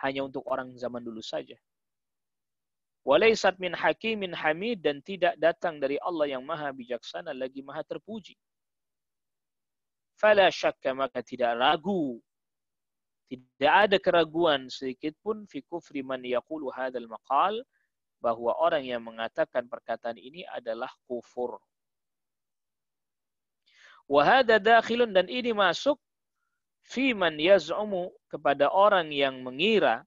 Hanya untuk orang zaman dulu saja. Walaisat min hakimin hamid dan tidak datang dari Allah yang maha bijaksana lagi maha terpuji. Fala syakka maka tidak ragu. Tidak ada keraguan sedikit pun fi kufri man yaqulu hadzal maqal bahwa orang yang mengatakan perkataan ini adalah kufur. hadza dakhilun dan ini masuk fi man yaz'umu kepada orang yang mengira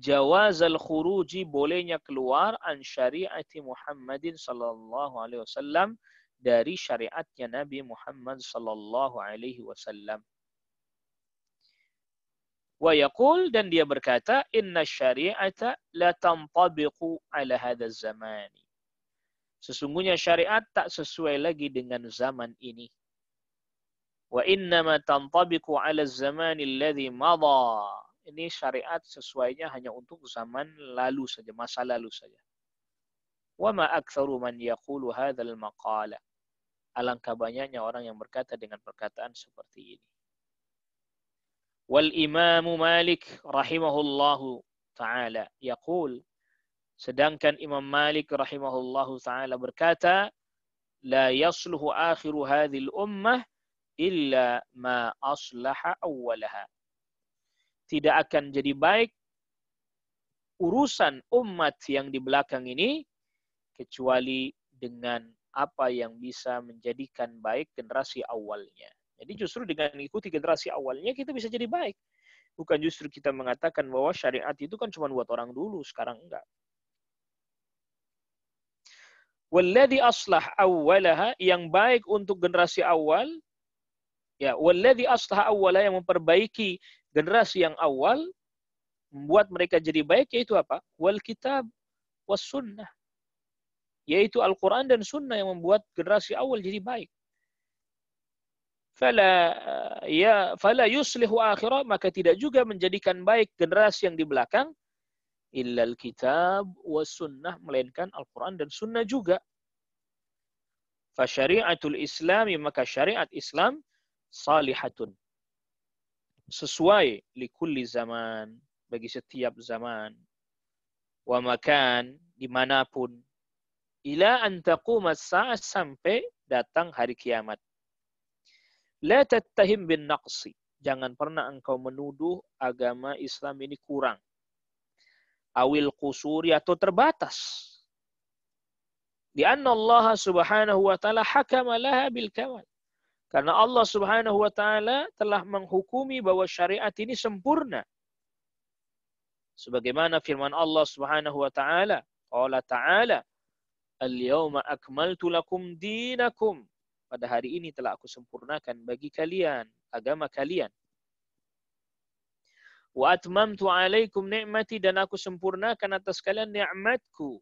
jawazal khuruji bolehnya keluar an syariati Muhammadin sallallahu alaihi wasallam dari syariatnya Nabi Muhammad sallallahu alaihi wasallam. Wa yaqul dan dia berkata inna syari'ata la tantabiqu ala hadha zamani. Sesungguhnya syariat tak sesuai lagi dengan zaman ini. Wa ma tantabiqu ala zamani alladhi madha ini syariat sesuainya hanya untuk zaman lalu saja, masa lalu saja. Wa aktsaru man yaqulu hadzal maqala. Alangkah banyaknya orang yang berkata dengan perkataan seperti ini. Wal Imam Malik rahimahullahu taala yaqul sedangkan Imam Malik rahimahullahu taala berkata la yasluhu akhiru هذه ummah illa ma aslaha awwalaha tidak akan jadi baik urusan umat yang di belakang ini kecuali dengan apa yang bisa menjadikan baik generasi awalnya. Jadi justru dengan mengikuti generasi awalnya kita bisa jadi baik. Bukan justru kita mengatakan bahwa syariat itu kan cuma buat orang dulu, sekarang enggak. Walladhi aslah awalaha yang baik untuk generasi awal ya walladhi aslah awalaha yang memperbaiki Generasi yang awal membuat mereka jadi baik yaitu apa? Wal kitab was sunnah. Yaitu Al-Quran dan sunnah yang membuat generasi awal jadi baik. Fala, eh, ya, fala yuslihu akhirah, maka tidak juga menjadikan baik generasi yang di belakang. Illal kitab was sunnah, melainkan Al-Quran dan sunnah juga. Fasyari'atul islami, maka syariat Islam salihatun sesuai likulli zaman bagi setiap zaman wa makan dimanapun ila antaku sa'at sampai datang hari kiamat la tattahim bin naqsi jangan pernah engkau menuduh agama Islam ini kurang awil kusuri atau terbatas di Allah subhanahu wa ta'ala hakama laha bil kawal. Karena Allah Subhanahu wa taala telah menghukumi bahwa syariat ini sempurna. Sebagaimana firman Allah Subhanahu wa taala, qala ta'ala, "Al-yauma akmaltu lakum dinakum." Pada hari ini telah aku sempurnakan bagi kalian agama kalian. Wa atmamtu alaikum ni'mati dan aku sempurnakan atas kalian nikmatku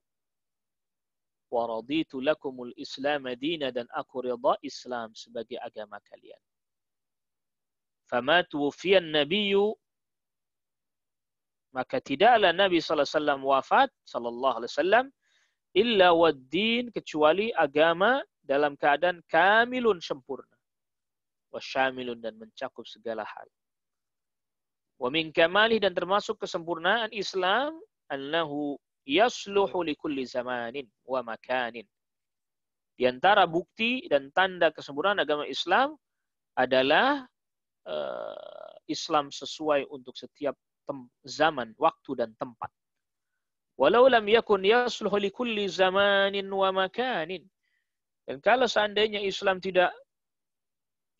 waraditu lakumul islam madina dan aku ridha Islam sebagai agama kalian. Fama tuwfiyan nabiyu maka tidaklah Nabi SAW wafat sallallahu alaihi wasallam illa waddin kecuali agama dalam keadaan kamilun sempurna wasyamilun dan mencakup segala hal. Wa min kamali dan termasuk kesempurnaan Islam annahu yasluhu kulli zamanin wa makanin. Di antara bukti dan tanda kesempurnaan agama Islam adalah uh, Islam sesuai untuk setiap zaman, waktu dan tempat. Walau lam yakun yasluhu kulli zamanin wa makanin. Dan kalau seandainya Islam tidak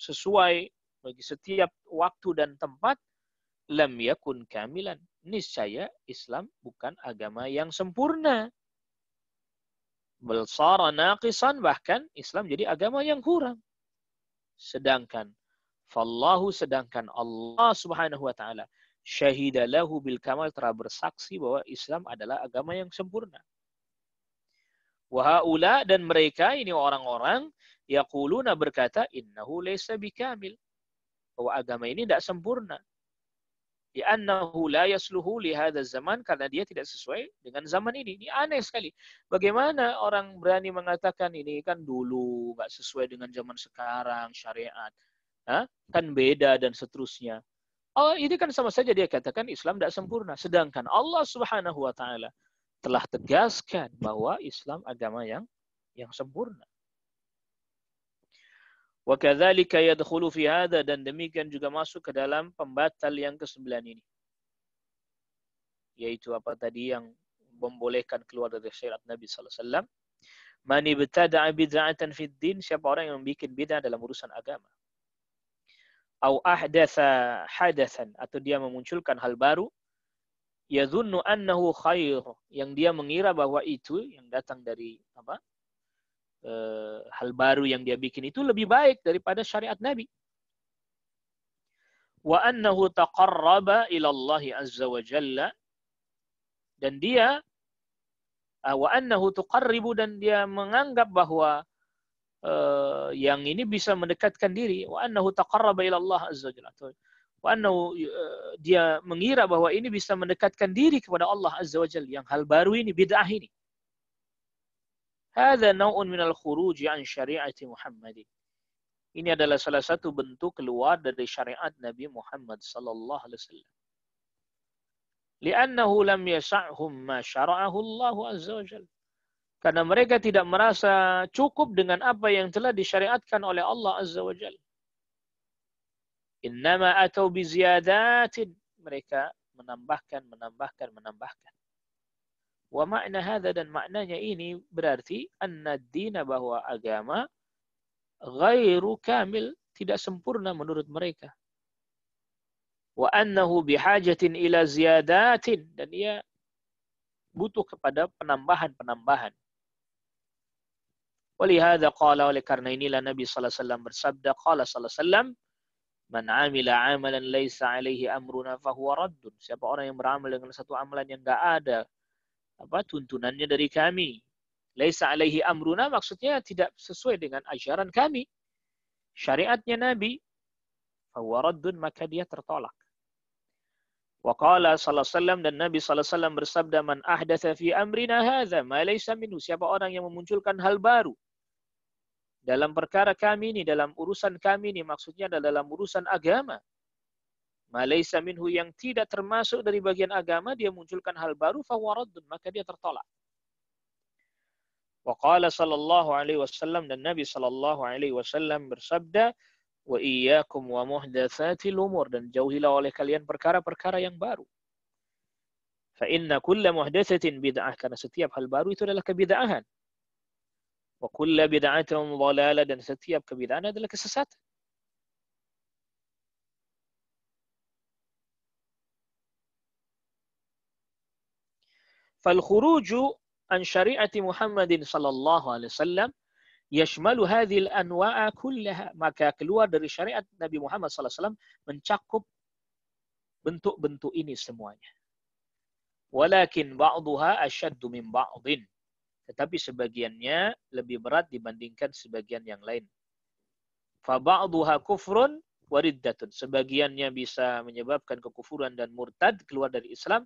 sesuai bagi setiap waktu dan tempat, lam yakun kamilan niscaya Islam bukan agama yang sempurna. Belsara naqisan bahkan Islam jadi agama yang kurang. Sedangkan fallahu sedangkan Allah Subhanahu wa taala syahidalahu bil kamal telah bersaksi bahwa Islam adalah agama yang sempurna. Wahaula dan mereka ini orang-orang yaquluna berkata innahu laysa bikamil. Bahwa agama ini tidak sempurna. Li'annahu la yasluhu lihada zaman karena dia tidak sesuai dengan zaman ini. Ini aneh sekali. Bagaimana orang berani mengatakan ini kan dulu nggak sesuai dengan zaman sekarang syariat. Hah? Kan beda dan seterusnya. Oh, ini kan sama saja dia katakan Islam tidak sempurna. Sedangkan Allah Subhanahu wa taala telah tegaskan bahwa Islam agama yang yang sempurna. Wakadzalika yadkhulu fi hadha dan demikian juga masuk ke dalam pembatal yang kesembilan ini. Yaitu apa tadi yang membolehkan keluar dari syariat Nabi sallallahu alaihi wasallam. Man ibtada'a fid din, siapa orang yang membuat bid'ah dalam urusan agama. Au ahdatha hadatsan atau dia memunculkan hal baru yadhunnu annahu khair yang dia mengira bahwa itu yang datang dari apa? Eh, hal baru yang dia bikin itu lebih baik daripada syariat Nabi. Wa annahu taqarraba ila Allah azza wa jalla dan dia eh, wa annahu tuqarribu dan dia menganggap bahwa uh, yang ini bisa mendekatkan diri wa annahu taqarraba ila Allah azza jalla wa annahu uh, dia mengira bahwa ini bisa mendekatkan diri kepada Allah azza wa jalla yang hal baru ini bid'ah ini Hadza nau'un minal khuruji an syari'ati Muhammad. Ini adalah salah satu bentuk keluar dari syariat Nabi Muhammad sallallahu alaihi wasallam. Li'annahu lam yasa'hum ma syara'ahu Allah azza wa Karena mereka tidak merasa cukup dengan apa yang telah disyariatkan oleh Allah azza wa jalla. Innama atau Mereka menambahkan, menambahkan, menambahkan. Wa makna hadha dan maknanya ini berarti anna dina bahwa agama ghairu kamil tidak sempurna menurut mereka. Wa annahu bihajatin ila ziyadatin dan ia butuh kepada penambahan-penambahan. Walihada qala oleh karena inilah Nabi sallallahu alaihi wasallam bersabda qala sallallahu alaihi wasallam man amila amalan laisa alaihi amruna fahuwa raddun. Siapa orang yang beramal dengan satu amalan yang enggak ada apa tuntunannya dari kami. Laisa alaihi amruna maksudnya tidak sesuai dengan ajaran kami. Syariatnya Nabi. Fawaraddun maka dia tertolak. Wa qala sallallahu dan Nabi sallallahu bersabda man ahdatsa fi amrina hadza ma laysa minhu siapa orang yang memunculkan hal baru dalam perkara kami ini dalam urusan kami ini maksudnya adalah dalam urusan agama Malaysa minhu yang tidak termasuk dari bagian agama, dia munculkan hal baru, fawaradun, maka dia tertolak. Waqala sallallahu alaihi wasallam, dan Nabi sallallahu alaihi wasallam bersabda, wa iyyakum wa muhdatsatil umur, dan jauhilah oleh kalian perkara-perkara yang baru. Fa inna kulla muhdatsatin bid'ah, karena setiap hal baru itu adalah kebid'ahan. Wa kulla bid'atin dhalalah, dan setiap kebid'ahan adalah kesesatan. فالخروج عن شريعة محمد صلى الله عليه وسلم يشمل هذه الأنواع كلها maka keluar dari syariat Nabi Muhammad sallallahu alaihi wasallam mencakup bentuk-bentuk ini semuanya. Walakin بعضها asyaddu min ba'din. Tetapi sebagiannya lebih berat dibandingkan sebagian yang lain. Fa kufrun wariddatun. Sebagiannya bisa menyebabkan kekufuran dan murtad keluar dari Islam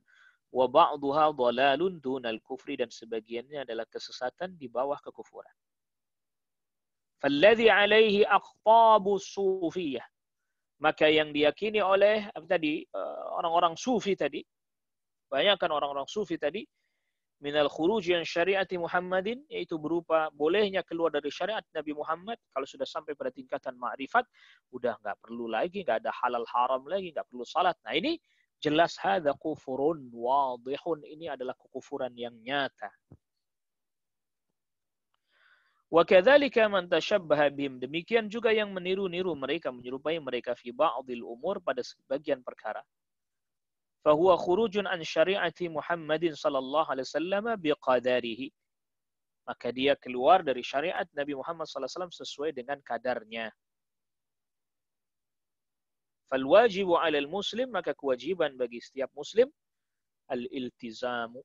wa ba'duha dhalalun dunal kufri dan sebagiannya adalah kesesatan di bawah kekufuran. Falladhi alaihi aqtabu sufiyah. Maka yang diyakini oleh apa tadi eh, orang-orang sufi tadi banyakkan orang-orang sufi tadi minal khuruji an syariati Muhammadin yaitu berupa bolehnya keluar dari syariat Nabi Muhammad kalau sudah sampai pada tingkatan ma'rifat udah nggak perlu lagi nggak ada halal haram lagi nggak perlu salat nah ini jelas hadza kufurun wadihun ini adalah kekufuran yang nyata. Wa kadzalika man tashabbaha bihim demikian juga yang meniru-niru mereka menyerupai mereka fi ba'dil umur pada sebagian perkara. Fahuwa khurujun an syari'ati Muhammadin sallallahu alaihi wasallam biqadarihi. Maka dia keluar dari syariat Nabi Muhammad sallallahu alaihi wasallam sesuai dengan kadarnya. Falwajibu wajibu 'alal muslim maka kewajiban bagi setiap muslim al-iltizamu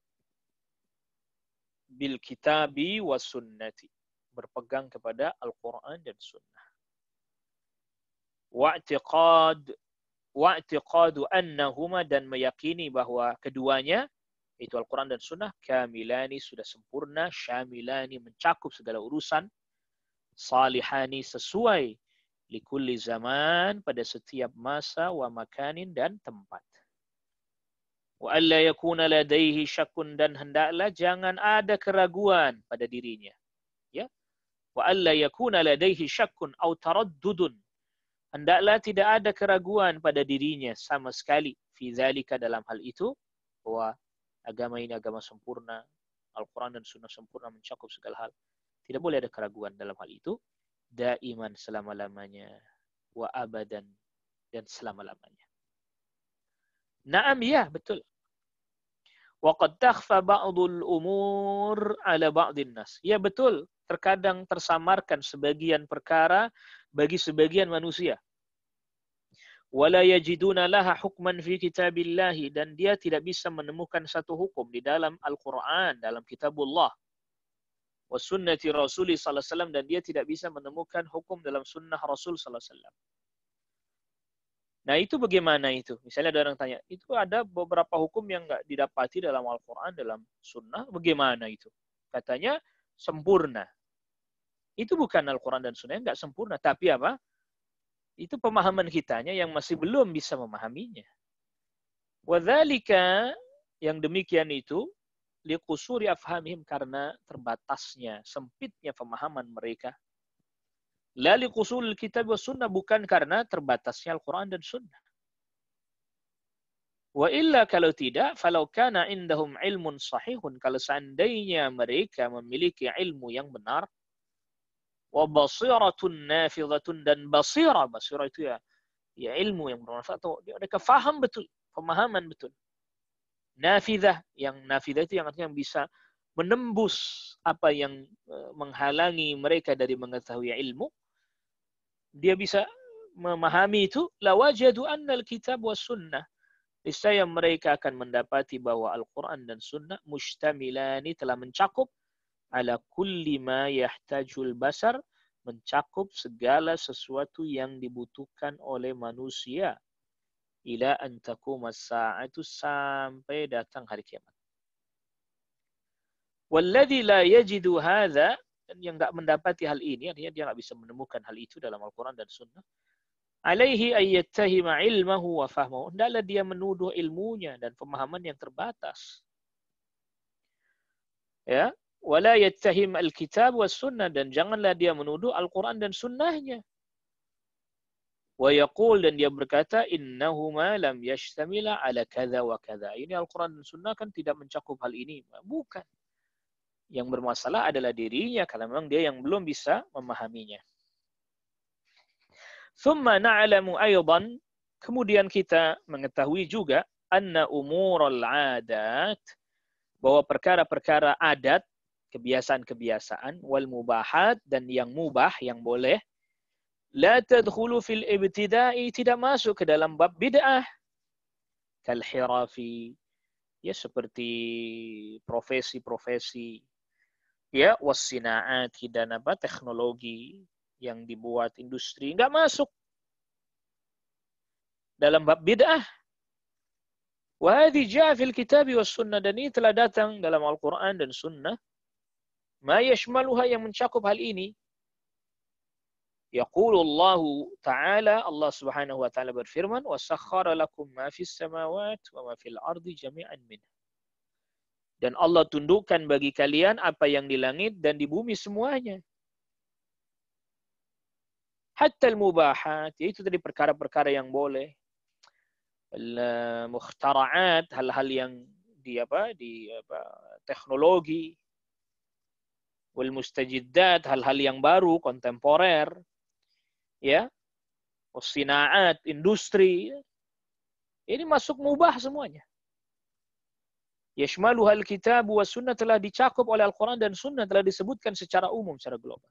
bil kitabi wa sunnati. Berpegang kepada Al-Qur'an dan sunnah. Wa'tiqad wa'tiqadu annahuma dan meyakini bahwa keduanya itu Al-Quran dan Sunnah, kamilani sudah sempurna, syamilani mencakup segala urusan, salihani sesuai Likulli zaman pada setiap masa wa makanin dan tempat. Wa alla yakuna ladaihi syakun dan hendaklah jangan ada keraguan pada dirinya. Ya. Wa alla yakuna ladaihi syakun au taraddudun. Hendaklah tidak ada keraguan pada dirinya sama sekali. Fi zalika dalam hal itu bahwa agama ini agama sempurna, Al-Quran dan Sunnah sempurna mencakup segala hal. Tidak boleh ada keraguan dalam hal itu daiman selama-lamanya wa abadan dan selama-lamanya. Naam ya, betul. Wa qad takhfa ba'dul umur ala ba'din nas. Ya betul, terkadang tersamarkan sebagian perkara bagi sebagian manusia. Wala yajiduna laha hukman fi kitabillahi dan dia tidak bisa menemukan satu hukum di dalam Al-Qur'an, dalam kitabullah wa sunnati sallallahu alaihi wasallam dan dia tidak bisa menemukan hukum dalam sunnah Rasul sallallahu alaihi wasallam. Nah, itu bagaimana itu? Misalnya ada orang tanya, itu ada beberapa hukum yang enggak didapati dalam Al-Qur'an, dalam sunnah, bagaimana itu? Katanya sempurna. Itu bukan Al-Qur'an dan sunnah enggak sempurna, tapi apa? Itu pemahaman kitanya yang masih belum bisa memahaminya. Wadhalika yang demikian itu liqusuri afhamihim karena terbatasnya, sempitnya pemahaman mereka. La liqusul kitab was sunnah bukan karena terbatasnya Al-Qur'an dan sunnah. Wa illa kalau tidak, falau kana indahum ilmun sahihun, kalau seandainya mereka memiliki ilmu yang benar, wa basiratun nafidhatun dan basira, basira itu ya ya ilmu yang bermanfaat atau mereka faham betul, pemahaman betul nafidah yang nafidah itu yang artinya bisa menembus apa yang e, menghalangi mereka dari mengetahui ilmu dia bisa memahami itu wajadu anna alkitab kitab was sunnah niscaya mereka akan mendapati bahwa Al-Qur'an dan sunnah mustamilani telah mencakup ala kulli ma yahtajul basar mencakup segala sesuatu yang dibutuhkan oleh manusia ila an takuma sa'atu sampai datang hari kiamat. Walladhi la yajidu hadha dan yang tidak mendapati hal ini, artinya dia tidak bisa menemukan hal itu dalam Al-Quran dan Sunnah. Alaihi ayyattahima ilmahu wa fahmahu. Hendaklah dia menuduh ilmunya dan pemahaman yang terbatas. Ya, wala yattahim al-kitab wa sunnah dan janganlah dia menuduh Al-Quran dan sunnahnya wa yaqul dan dia berkata innahuma lam yashtamila ala kadza wa kadza. Ini Al-Qur'an dan Sunnah kan tidak mencakup hal ini. Bukan. Yang bermasalah adalah dirinya karena memang dia yang belum bisa memahaminya. Thumma na'lamu aydan kemudian kita mengetahui juga anna umural adat bahwa perkara-perkara adat kebiasaan-kebiasaan wal mubahat dan yang mubah yang boleh la tadkhulu fil ibtida'i tidak masuk ke dalam bab bid'ah kal hirafi ya seperti profesi-profesi ya wasinaati dan apa teknologi yang dibuat industri nggak masuk dalam bab bid'ah wa hadhi ja'a fil kitabi was sunnah dan ini telah datang dalam Al-Qur'an dan sunnah ma yashmaluha yang mencakup hal ini Yaqulullahu ta'ala Allah Subhanahu wa taala berfirman Wasakhara lakum ma fis samawat wa ma fil ardi jami'an min. Dan Allah tundukkan bagi kalian apa yang di langit dan di bumi semuanya. Hatta al-mubahat, yaitu tadi perkara-perkara yang boleh. Al-mukhtara'at, hal-hal yang di apa? di apa? teknologi, wal mustajiddat hal-hal yang baru kontemporer ya sinaat industri ini masuk mubah semuanya yashmalu hal kitab wa sunnah telah dicakup oleh Al-Quran dan sunnah telah disebutkan secara umum, secara global.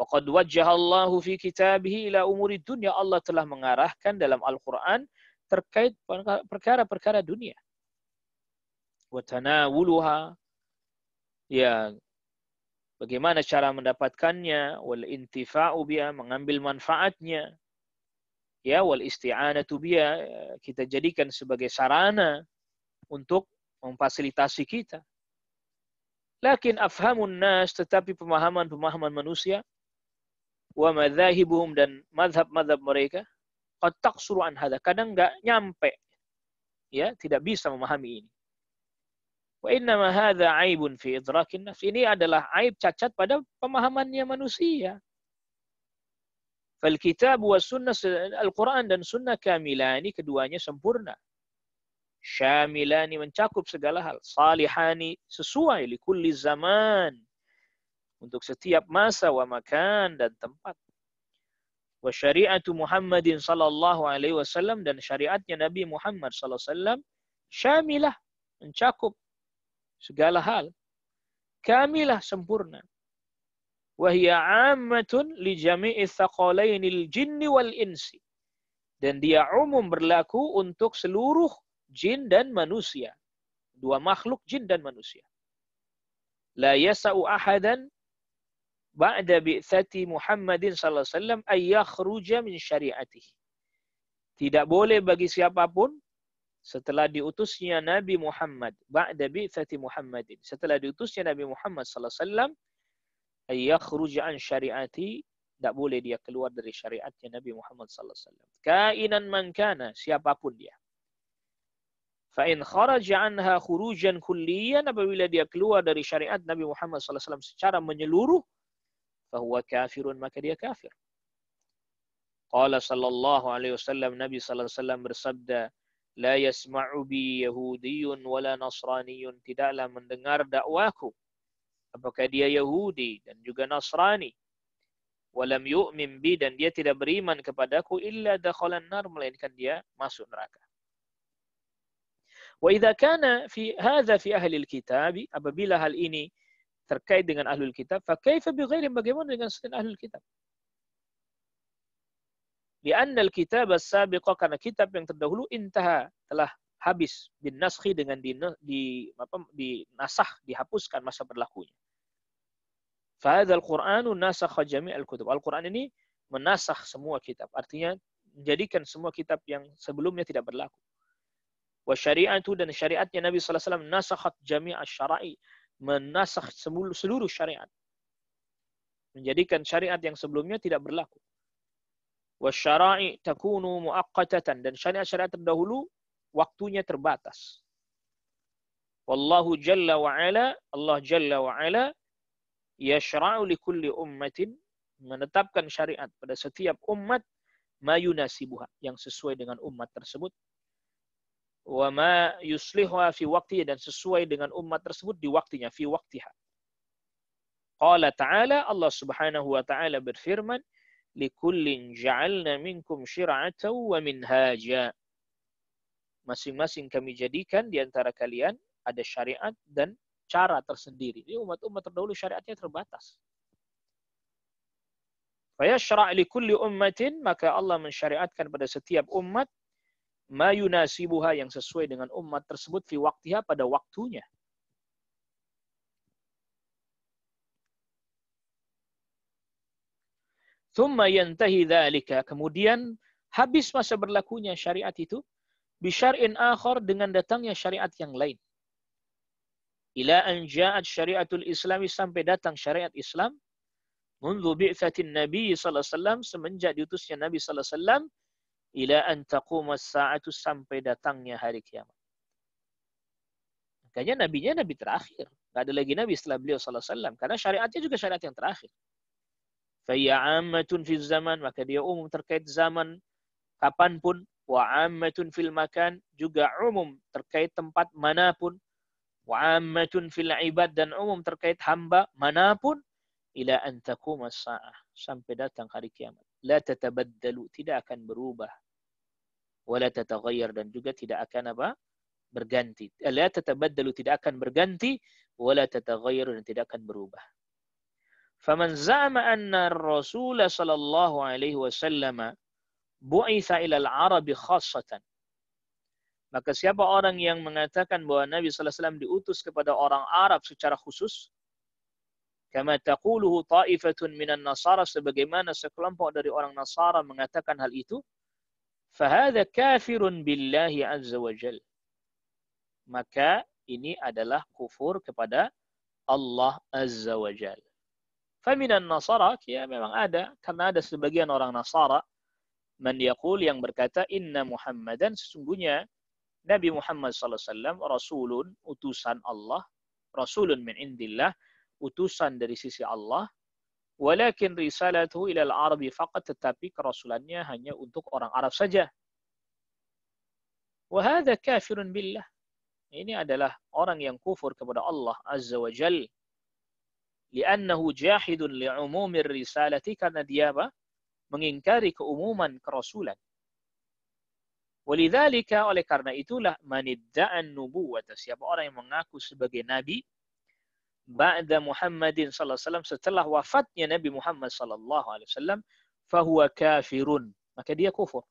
Waqad Allahu fi kitabihi ila umuri dunia. Allah telah mengarahkan dalam Al-Quran terkait perkara-perkara dunia. Wa tanawuluha. Ya, bagaimana cara mendapatkannya, wal intifa'u biha, mengambil manfaatnya, ya wal isti'anatu biha, kita jadikan sebagai sarana untuk memfasilitasi kita. Lakin afhamun nas, tetapi pemahaman-pemahaman manusia, wa madzahibuhum dan madhab-madhab mereka, qad taqsuru an hadha. Kadang nggak nyampe, ya tidak bisa memahami ini. Wa innama hadza aibun fi idrakin nafs. Ini adalah aib cacat pada pemahamannya manusia. Fal kitab wa sunnah Al-Qur'an dan sunnah kamilani keduanya sempurna. Syamilani mencakup segala hal. Salihani sesuai li kulli zaman. Untuk setiap masa wa makan dan tempat. Wa syari'atu Muhammadin sallallahu alaihi wasallam dan syariatnya Nabi Muhammad sallallahu alaihi wasallam syamilah mencakup segala hal. Kamilah sempurna. Wahia ammatun li jami'i thaqalainil jinni wal insi. Dan dia umum berlaku untuk seluruh jin dan manusia. Dua makhluk jin dan manusia. La yasa'u ahadan ba'da bi'thati Muhammadin sallallahu alaihi wasallam ay yakhruja min syari'atihi. Tidak boleh bagi siapapun setelah diutusnya Nabi Muhammad ba'da bi'thati Muhammadin setelah diutusnya Nabi Muhammad sallallahu alaihi wasallam ayakhruj an syariati tidak boleh dia keluar dari syariatnya Nabi Muhammad sallallahu alaihi wasallam kainan man kana siapapun dia fa in kharaja anha khurujan kulliyan apabila dia keluar dari syariat Nabi Muhammad sallallahu alaihi wasallam secara menyeluruh bahwa kafirun maka dia kafir qala sallallahu alaihi wasallam Nabi sallallahu alaihi wasallam bersabda la yasma'u bi yahudiyyun wala nasraniyyun tidaklah mendengar dakwaku apakah dia Yahudi dan juga Nasrani walam yu'min bi dan dia tidak beriman kepadaku illa dakhalan nar melainkan dia masuk neraka wa idza kana fi hadza fi ahli alkitab apabila hal ini terkait dengan ahli alkitab. fa kaifa bi ghairihim bagaimana dengan selain ahli alkitab di andal kitab as-sabiqa karena kitab yang terdahulu intaha telah habis bin naskhi dengan di, di apa di nasah dihapuskan masa berlakunya. Fahadal Quranu nasakha al kutub. Al-Quran ini menasah semua kitab. Artinya menjadikan semua kitab yang sebelumnya tidak berlaku. Wa syari'atu dan syariatnya Nabi SAW nasakhat jami'a syara'i. Menasah seluruh syariat. Menjadikan syariat yang sebelumnya tidak berlaku wasyara'i takunu muaqqatatan dan syariat-syariat terdahulu waktunya terbatas. Wallahu jalla wa ala, Allah jalla wa ala yashra'u li kulli ummatin menetapkan syariat pada setiap umat mayunasibuha yang sesuai dengan umat tersebut wa ma yuslihuha fi waqtiha dan sesuai dengan umat tersebut di waktunya fi waqtiha. Qala ta'ala Allah Subhanahu wa taala berfirman likullin ja'alna minkum syir'atan wa minhaja. Masing-masing kami jadikan di antara kalian ada syariat dan cara tersendiri. Ini umat-umat terdahulu syariatnya terbatas. Fayashra' likulli ummatin, maka Allah mensyariatkan pada setiap umat ma yunasibuha yang sesuai dengan umat tersebut fi waktiha pada waktunya. Thumma yantahi dhalika. Kemudian habis masa berlakunya syariat itu, bisyar'in akhar dengan datangnya syariat yang lain. Ila an ja'at syariatul islami sampai datang syariat Islam, mundu bi'fatin Nabi sallallahu alaihi wasallam semenjak diutusnya Nabi sallallahu alaihi wasallam ila an taqumas sa'atu sampai datangnya hari kiamat. Makanya nabinya nabi terakhir. Gak ada lagi nabi setelah beliau sallallahu alaihi wasallam karena syariatnya juga syariat yang terakhir. Faya ammatun fi zaman, maka dia umum terkait zaman kapanpun. Wa ammatun fil makan, juga umum terkait tempat manapun. Wa ammatun fil ibad, dan umum terkait hamba manapun. Ila antakum sa'ah, sampai datang hari kiamat. La tatabaddalu, tidak akan berubah. Wa la tataghayyar, dan juga tidak akan apa? berganti. Eh, la tatabaddalu tidak akan berganti, wala tataghayyar dan tidak akan berubah. فمن زعم أن الرسول صلى alaihi wasallam وسلم بعث al العرب خاصة Maka siapa orang yang mengatakan bahwa Nabi sallallahu alaihi wasallam diutus kepada orang Arab secara khusus, kama taquluhu ta'ifatun minan nasara sebagaimana sekelompok dari orang Nasara mengatakan hal itu, fahadha kafirun billahi azza wa jal. Maka ini adalah kufur kepada Allah azza wa jal. Faminan Nasara, ya memang ada, karena ada sebagian orang Nasara, man yaqul yang berkata, inna Muhammadan sesungguhnya Nabi Muhammad SAW Rasulun, utusan Allah, Rasulun min indillah, utusan dari sisi Allah, walakin risalatuhu ilal arabi faqat, tetapi kerasulannya hanya untuk orang Arab saja. Wahada kafirun billah. Ini adalah orang yang kufur kepada Allah Azza wa Jalla li'annahu jahidun li'umumir risalati karena dia apa? mengingkari keumuman kerasulan. Walidhalika oleh karena itulah manidda'an nubuwata. Siapa orang yang mengaku sebagai nabi ba'da Muhammadin sallallahu alaihi wasallam setelah wafatnya Nabi Muhammad sallallahu alaihi wasallam fahuwa kafirun. Maka dia kufur.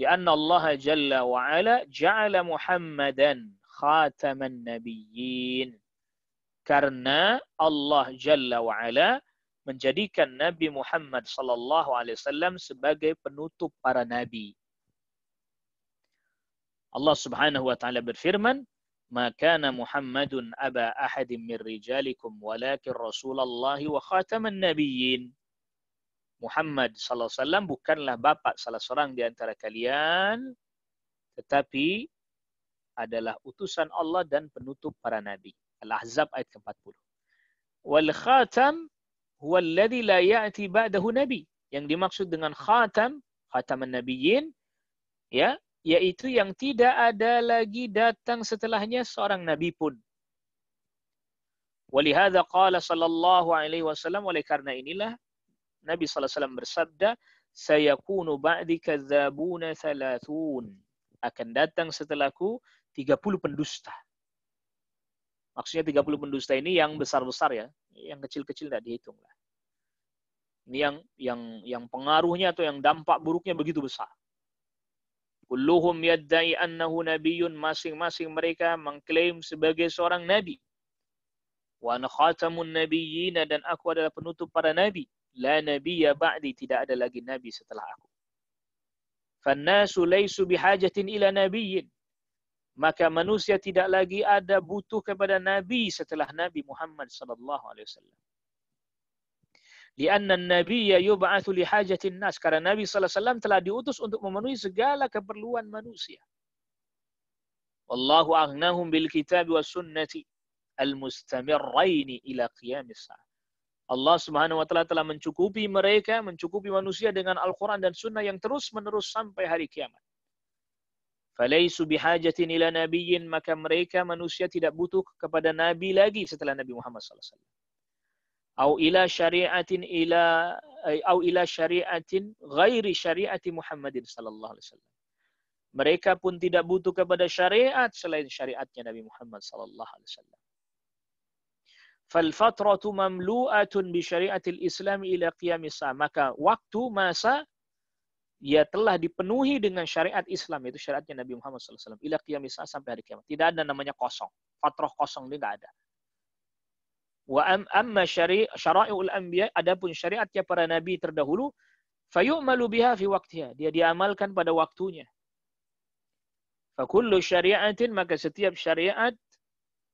لأن الله جل وعلا جعل محمدا خاتم النبيين karena Allah Jalla wa Ala menjadikan Nabi Muhammad Sallallahu Alaihi Wasallam sebagai penutup para nabi. Allah Subhanahu Wa Taala berfirman, maka Muhammadun aba ahadim min rijalikum walakin Rasulullah wa khataman nabiyyin. Muhammad sallallahu alaihi wasallam bukanlah bapak salah seorang di antara kalian tetapi adalah utusan Allah dan penutup para nabi. Al-Ahzab ayat ke-40. Wal khatam huwa alladhi la ya'ti ba'dahu nabi. Yang dimaksud dengan khatam, khataman nabiyyin, ya, yaitu yang tidak ada lagi datang setelahnya seorang nabi pun. Walihada qala sallallahu alaihi wasallam oleh karena inilah Nabi SAW alaihi wasallam bersabda sayakunu ba'di kadzabuna thalathun akan datang setelahku 30 pendusta. Maksudnya 30 pendusta ini yang besar-besar ya, yang kecil-kecil tidak dihitung lah. Ini yang yang yang pengaruhnya atau yang dampak buruknya begitu besar. Kulluhum yadda'i annahu nabiyyun masing-masing mereka mengklaim sebagai seorang nabi. Wa ana khatamun nabiyyina dan aku adalah penutup para nabi. La nabiyya ba'di tidak ada lagi nabi setelah aku. Fannasu laysu bihajatin ila nabiyyin maka manusia tidak lagi ada butuh kepada Nabi setelah Nabi Muhammad sallallahu alaihi wasallam. Lianna Nabi yub'atsu li hajatin nas karena Nabi sallallahu alaihi wasallam telah diutus untuk memenuhi segala keperluan manusia. Wallahu aghnahum bil kitab was sunnati al mustamirrain ila qiyamis sa'ah. Allah Subhanahu wa taala telah mencukupi mereka, mencukupi manusia dengan Al-Qur'an dan sunnah yang terus-menerus sampai hari kiamat. Falaisu bihajatin ila nabiyyin, maka mereka manusia tidak butuh kepada nabi lagi setelah Nabi Muhammad SAW. Au ila syariatin ila eh, au ila syariatin ghairi syariati Muhammadin sallallahu alaihi wasallam. Mereka pun tidak butuh kepada syariat selain syariatnya Nabi Muhammad sallallahu alaihi wasallam. Fal fatratu mamlu'atun bi syariatil Islam ila qiyamis Maka waktu masa ia telah dipenuhi dengan syariat Islam yaitu syariatnya Nabi Muhammad SAW. Ila kiamisah sampai hari kiamat. Tidak ada namanya kosong. Fatroh kosong dia nggak ada. Wa amma syari syara'iul anbiya adapun syariatnya para nabi terdahulu fayu'malu biha fi waqtiha. Dia diamalkan pada waktunya. Fakullu syari'atin maka setiap syariat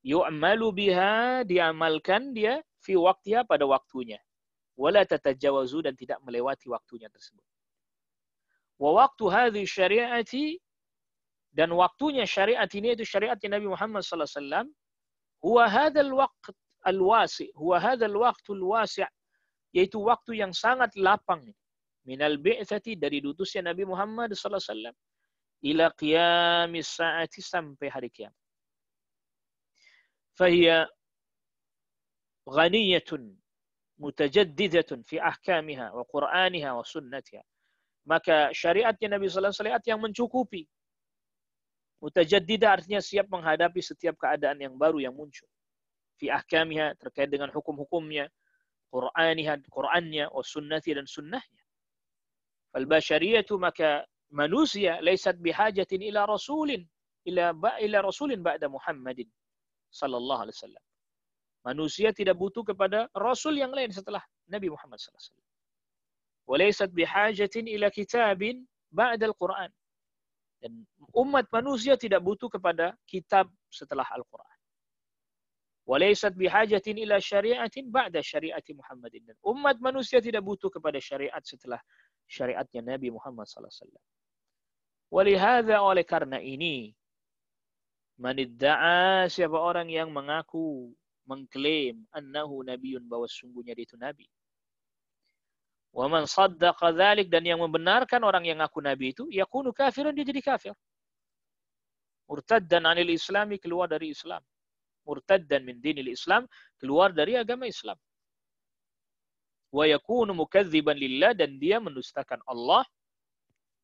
yu'malu biha diamalkan dia fi waqtiha pada waktunya. Wala tatajawazu dan tidak melewati waktunya tersebut. waktu hadhi syariati dan waktunya syariat ini itu syariat Nabi Muhammad sallallahu alaihi wasallam huwa hadzal waqt al huwa hadzal waqt wasi' yaitu waktu yang sangat lapang minal bi'tsati dari dutusnya Nabi Muhammad sallallahu alaihi wasallam ila qiyamis saati sampai hari kiamat فهي fi ahkamiha wa qur'aniha wa sunnatiha. Maka syariatnya Nabi SAW syariat yang mencukupi. Mutajaddidah artinya siap menghadapi setiap keadaan yang baru yang muncul. Fi ahkamiha terkait dengan hukum-hukumnya, Qur'aniha, Qur'annya, wa sunnati dan sunnahnya. Fal basyariyatu maka manusia laisat bihajatin ila rasulin ila ila rasulin ba'da Muhammadin sallallahu alaihi wasallam. Manusia tidak butuh kepada rasul yang lain setelah Nabi Muhammad sallallahu alaihi wasallam walaysat bihajatin ila kitabin ba'dal Quran. Dan umat manusia tidak butuh kepada kitab setelah Al-Quran. Walaysat bihajatin ila syari'atin ba'da syari'ati Muhammadin. Dan umat manusia tidak butuh kepada syariat setelah syariatnya Nabi Muhammad SAW. Walihada oleh karena ini, manidda'a siapa orang yang mengaku, mengklaim, annahu nabiyun bahwa sungguhnya dia itu nabi. Waman saddaqa dzalik dan yang membenarkan orang yang ngaku nabi itu yakunu kafirun dia jadi kafir. Murtad dan anil islami keluar dari Islam. Murtad dan min dinil Islam keluar dari agama Islam. Wa yakunu mukadziban lillah dan dia mendustakan Allah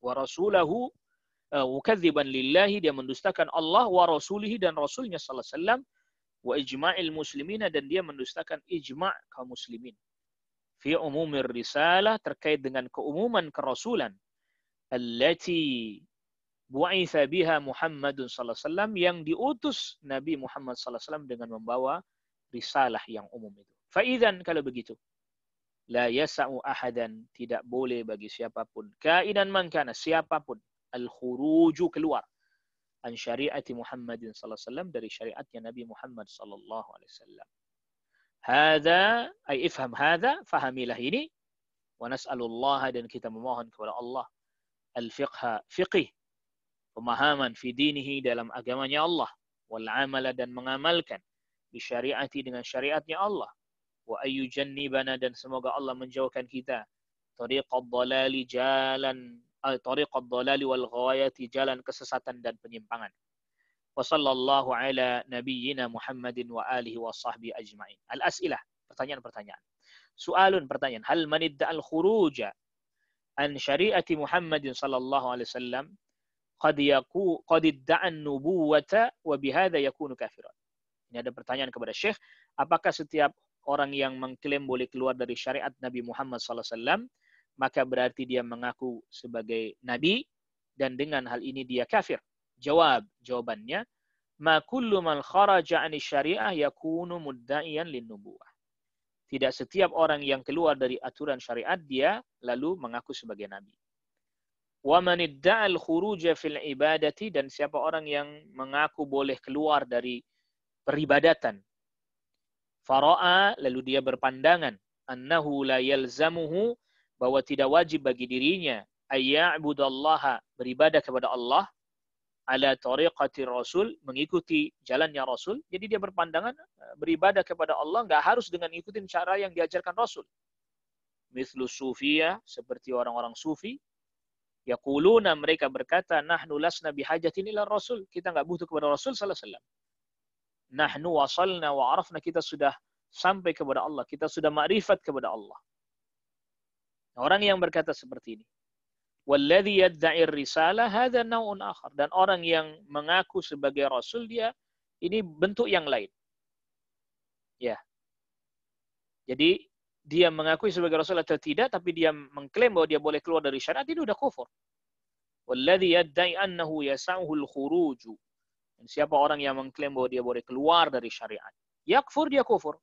wa rasulahu eh, mukadziban lillahi dia mendustakan Allah wa rasulihi dan rasulnya sallallahu alaihi wasallam wa ijma'il muslimina dan dia mendustakan ijma' kaum muslimin fi umumir risalah terkait dengan keumuman kerasulan allati bu'itha biha Muhammadun sallallahu alaihi wasallam yang diutus Nabi Muhammad sallallahu alaihi wasallam dengan membawa risalah yang umum itu. Faidan kalau begitu la yasa'u ahadan tidak boleh bagi siapapun kainan man kana siapapun al khuruju keluar an syariati Muhammadin sallallahu alaihi wasallam dari syariatnya Nabi Muhammad sallallahu alaihi wasallam. Hada, ay ifham hada, fahamilah ini. Wa nas'alullah dan kita memohon kepada Allah al-fiqha, fiqih, pemahaman fi dinihi dalam agamanya Allah, wal amala dan mengamalkan bi syariati dengan syariatnya Allah. Wa ayu jannibana dan semoga Allah menjauhkan kita tariqad dalali jalan al tariqad dalali wal ghawayati jalan kesesatan dan penyimpangan wa ala nabiyyina Muhammadin wa alihi wa الأسئلة ajma'in. Al-as'ilah, pertanyaan-pertanyaan. Su'alun pertanyaan, hal man al khuruja an syari'ati Muhammadin sallallahu alaihi wasallam qad yaku qad idda'a nubuwata wa yakunu kafiran. Ini ada pertanyaan kepada Syekh, apakah setiap orang yang mengklaim boleh keluar dari syariat Nabi Muhammad sallallahu alaihi wasallam maka berarti dia mengaku sebagai nabi dan dengan hal ini dia kafir. Jawab, jawabannya, ma kullu man kharaja an syariah yakunu mudda'iyan linnubuwah. Tidak setiap orang yang keluar dari aturan syariat dia lalu mengaku sebagai nabi. Wa man idda'al khuruja fil ibadati dan siapa orang yang mengaku boleh keluar dari peribadatan. Fara'a lalu dia berpandangan annahu la yalzamuhu bahwa tidak wajib bagi dirinya ayya'budallaha beribadah kepada Allah ala tariqati Rasul, mengikuti jalannya Rasul. Jadi dia berpandangan eh, beribadah kepada Allah nggak harus dengan ngikutin cara yang diajarkan Rasul. Mislu sufia, seperti orang-orang sufi, Yaquluna mereka berkata, nahnu lasna bihajatin ila Rasul. Kita nggak butuh kepada Rasul sallallahu alaihi wasallam. Nahnu wasalna wa arafna kita sudah sampai kepada Allah, kita sudah makrifat kepada Allah. Orang yang berkata seperti ini, Walladhi yadda'ir risalah hadha naun akhar. Dan orang yang mengaku sebagai rasul dia ini bentuk yang lain. Ya. Jadi dia mengakui sebagai rasul atau tidak tapi dia mengklaim bahwa dia boleh keluar dari syariat itu sudah kufur. Walladhi yaddai annahu yasa'uhul khuruju. siapa orang yang mengklaim bahwa dia boleh keluar dari syariat. Yakfur dia kufur.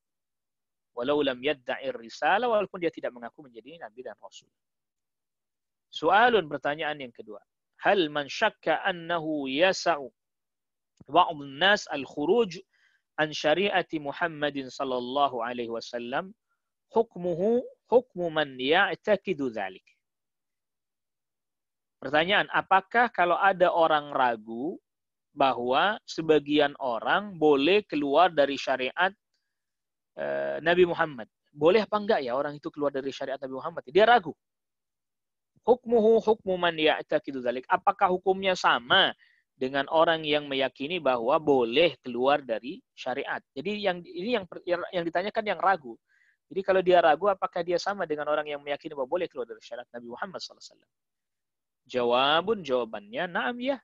Walau lam yadda'ir risalah walaupun dia tidak mengaku menjadi nabi dan rasul. Soalun pertanyaan yang kedua. Hal man syakka annahu yasa'u ba'd nas al-khuruj an syari'ati Muhammadin sallallahu alaihi wasallam hukmuhu hukmu man ya'takidu dhalik. Pertanyaan, apakah kalau ada orang ragu bahwa sebagian orang boleh keluar dari syariat e, Nabi Muhammad? Boleh apa enggak ya orang itu keluar dari syariat Nabi Muhammad? Dia ragu hukmuhu hukmu man ya'taqidu dzalik. Apakah hukumnya sama dengan orang yang meyakini bahwa boleh keluar dari syariat. Jadi yang ini yang yang ditanyakan yang ragu. Jadi kalau dia ragu apakah dia sama dengan orang yang meyakini bahwa boleh keluar dari syariat Nabi Muhammad SAW? Jawabun jawabannya na'am ya.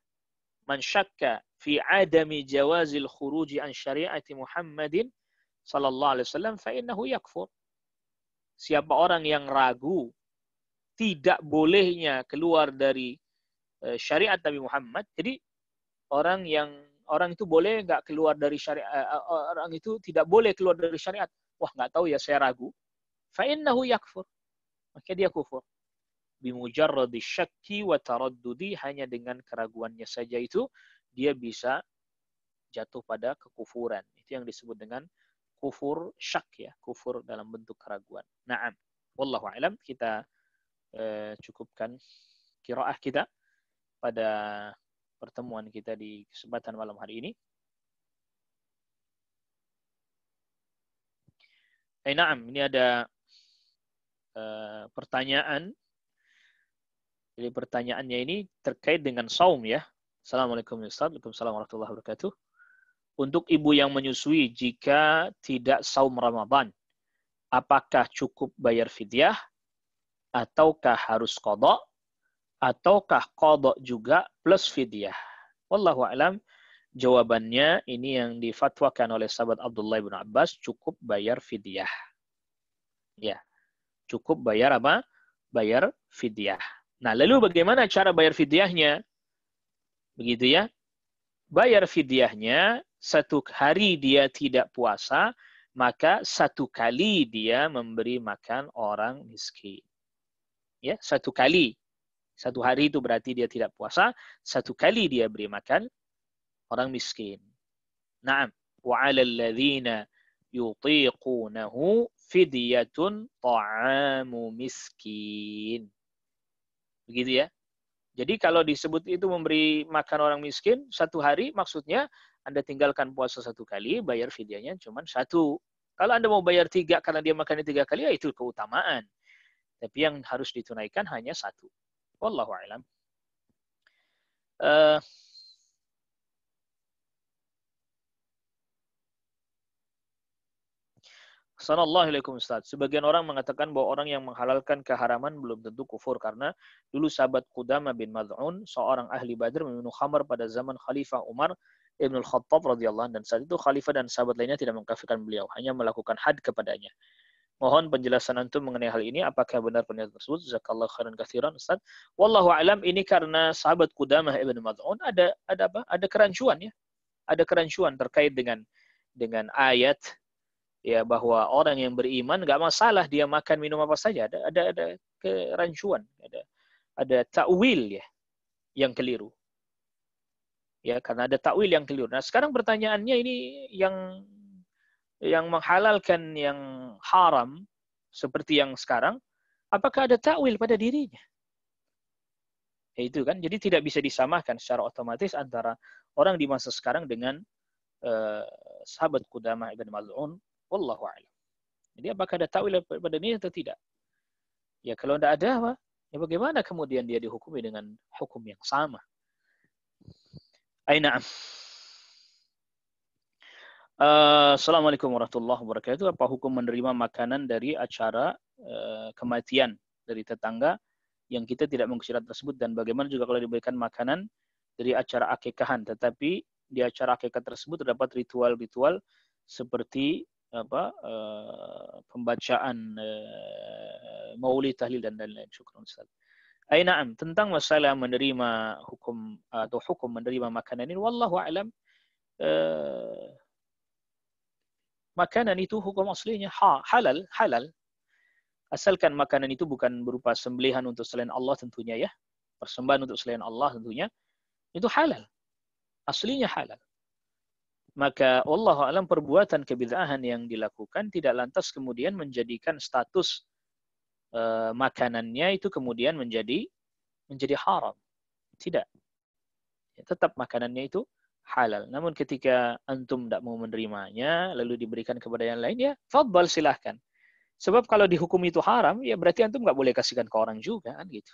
Man syakka fi adami jawazil khuruji an syariati Muhammadin sallallahu alaihi wasallam fa innahu yakfur. Siapa orang yang ragu tidak bolehnya keluar dari eh, syariat Nabi Muhammad. Jadi orang yang orang itu boleh nggak keluar dari syariat eh, eh, orang itu tidak boleh keluar dari syariat. Wah nggak tahu ya saya ragu. Fa'innahu yakfur. Maka dia kufur. Bimujarradi syakki wa taraddudi hanya dengan keraguannya saja itu dia bisa jatuh pada kekufuran. Itu yang disebut dengan kufur syak ya, kufur dalam bentuk keraguan. Naam. Wallahu alam kita Eh, cukupkan kiroah kita pada pertemuan kita di kesempatan malam hari ini. Eh, naam, ini ada uh, pertanyaan. Jadi pertanyaannya ini terkait dengan saum ya. Assalamualaikum warahmatullahi wabarakatuh. Untuk ibu yang menyusui jika tidak saum Ramadan, apakah cukup bayar fidyah ataukah harus kodok, ataukah kodok juga plus fidyah? Wallahu alam. Jawabannya ini yang difatwakan oleh sahabat Abdullah bin Abbas cukup bayar fidyah. Ya, cukup bayar apa? Bayar fidyah. Nah, lalu bagaimana cara bayar fidyahnya? Begitu ya. Bayar fidyahnya satu hari dia tidak puasa, maka satu kali dia memberi makan orang miskin ya satu kali satu hari itu berarti dia tidak puasa satu kali dia beri makan orang miskin na'am wa 'alal yutiqunahu fidyatun ta'amu miskin begitu ya jadi kalau disebut itu memberi makan orang miskin satu hari maksudnya anda tinggalkan puasa satu kali, bayar fidyanya cuma satu. Kalau Anda mau bayar tiga karena dia makannya tiga kali, ya itu keutamaan. Tapi yang harus ditunaikan hanya satu. Wallahu a'lam. Uh, eh, Assalamualaikum alaikum Ustaz. Sebagian orang mengatakan bahwa orang yang menghalalkan keharaman belum tentu kufur karena dulu sahabat Qudama bin Mad'un, seorang ahli Badr meminum khamar pada zaman Khalifah Umar Ibn Khattab radhiyallahu dan saat itu khalifah dan sahabat lainnya tidak mengkafirkan beliau, hanya melakukan had kepadanya. Mohon penjelasan antum mengenai hal ini apakah benar pernyataan tersebut? Zakallah khairan kathiran, Ustaz. Wallahu alam ini karena sahabat Qudamah Ibn Mad'un ada ada apa? Ada kerancuan ya. Ada kerancuan terkait dengan dengan ayat ya bahwa orang yang beriman gak masalah dia makan minum apa saja ada ada ada kerancuan ada ada takwil ya yang keliru ya karena ada takwil yang keliru nah sekarang pertanyaannya ini yang yang menghalalkan yang haram seperti yang sekarang, apakah ada takwil pada dirinya? Ya itu kan. Jadi tidak bisa disamakan secara otomatis antara orang di masa sekarang dengan eh, sahabat Qudamah Ibn Mal'un. Wallahu a'lam. Jadi apakah ada takwil pada dirinya atau tidak? Ya kalau tidak ada, apa? Ya bagaimana kemudian dia dihukumi dengan hukum yang sama? Aina'am. Uh, Assalamualaikum warahmatullahi wabarakatuh. Apa hukum menerima makanan dari acara uh, kematian dari tetangga yang kita tidak mengusirat tersebut dan bagaimana juga kalau diberikan makanan dari acara akikahan tetapi di acara akikah tersebut terdapat ritual-ritual seperti apa uh, pembacaan uh, maulid tahlil dan lain-lain. Syukur Ustaz. Aina'am tentang masalah menerima hukum atau hukum menerima makanan ini wallahu alam uh, makanan itu hukum aslinya ha, halal, halal. Asalkan makanan itu bukan berupa sembelihan untuk selain Allah tentunya ya. Persembahan untuk selain Allah tentunya. Itu halal. Aslinya halal. Maka Allah alam perbuatan kebid'ahan yang dilakukan tidak lantas kemudian menjadikan status e, makanannya itu kemudian menjadi menjadi haram. Tidak. Ya, tetap makanannya itu halal. Namun ketika antum tidak mau menerimanya, lalu diberikan kepada yang lain, ya fadbal silahkan. Sebab kalau dihukum itu haram, ya berarti antum nggak boleh kasihkan ke orang juga, kan gitu.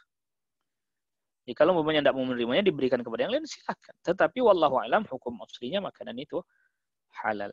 Ya, kalau umpamanya tidak mau menerimanya, diberikan kepada yang lain, silahkan. Tetapi wallahu alam hukum aslinya makanan itu halal.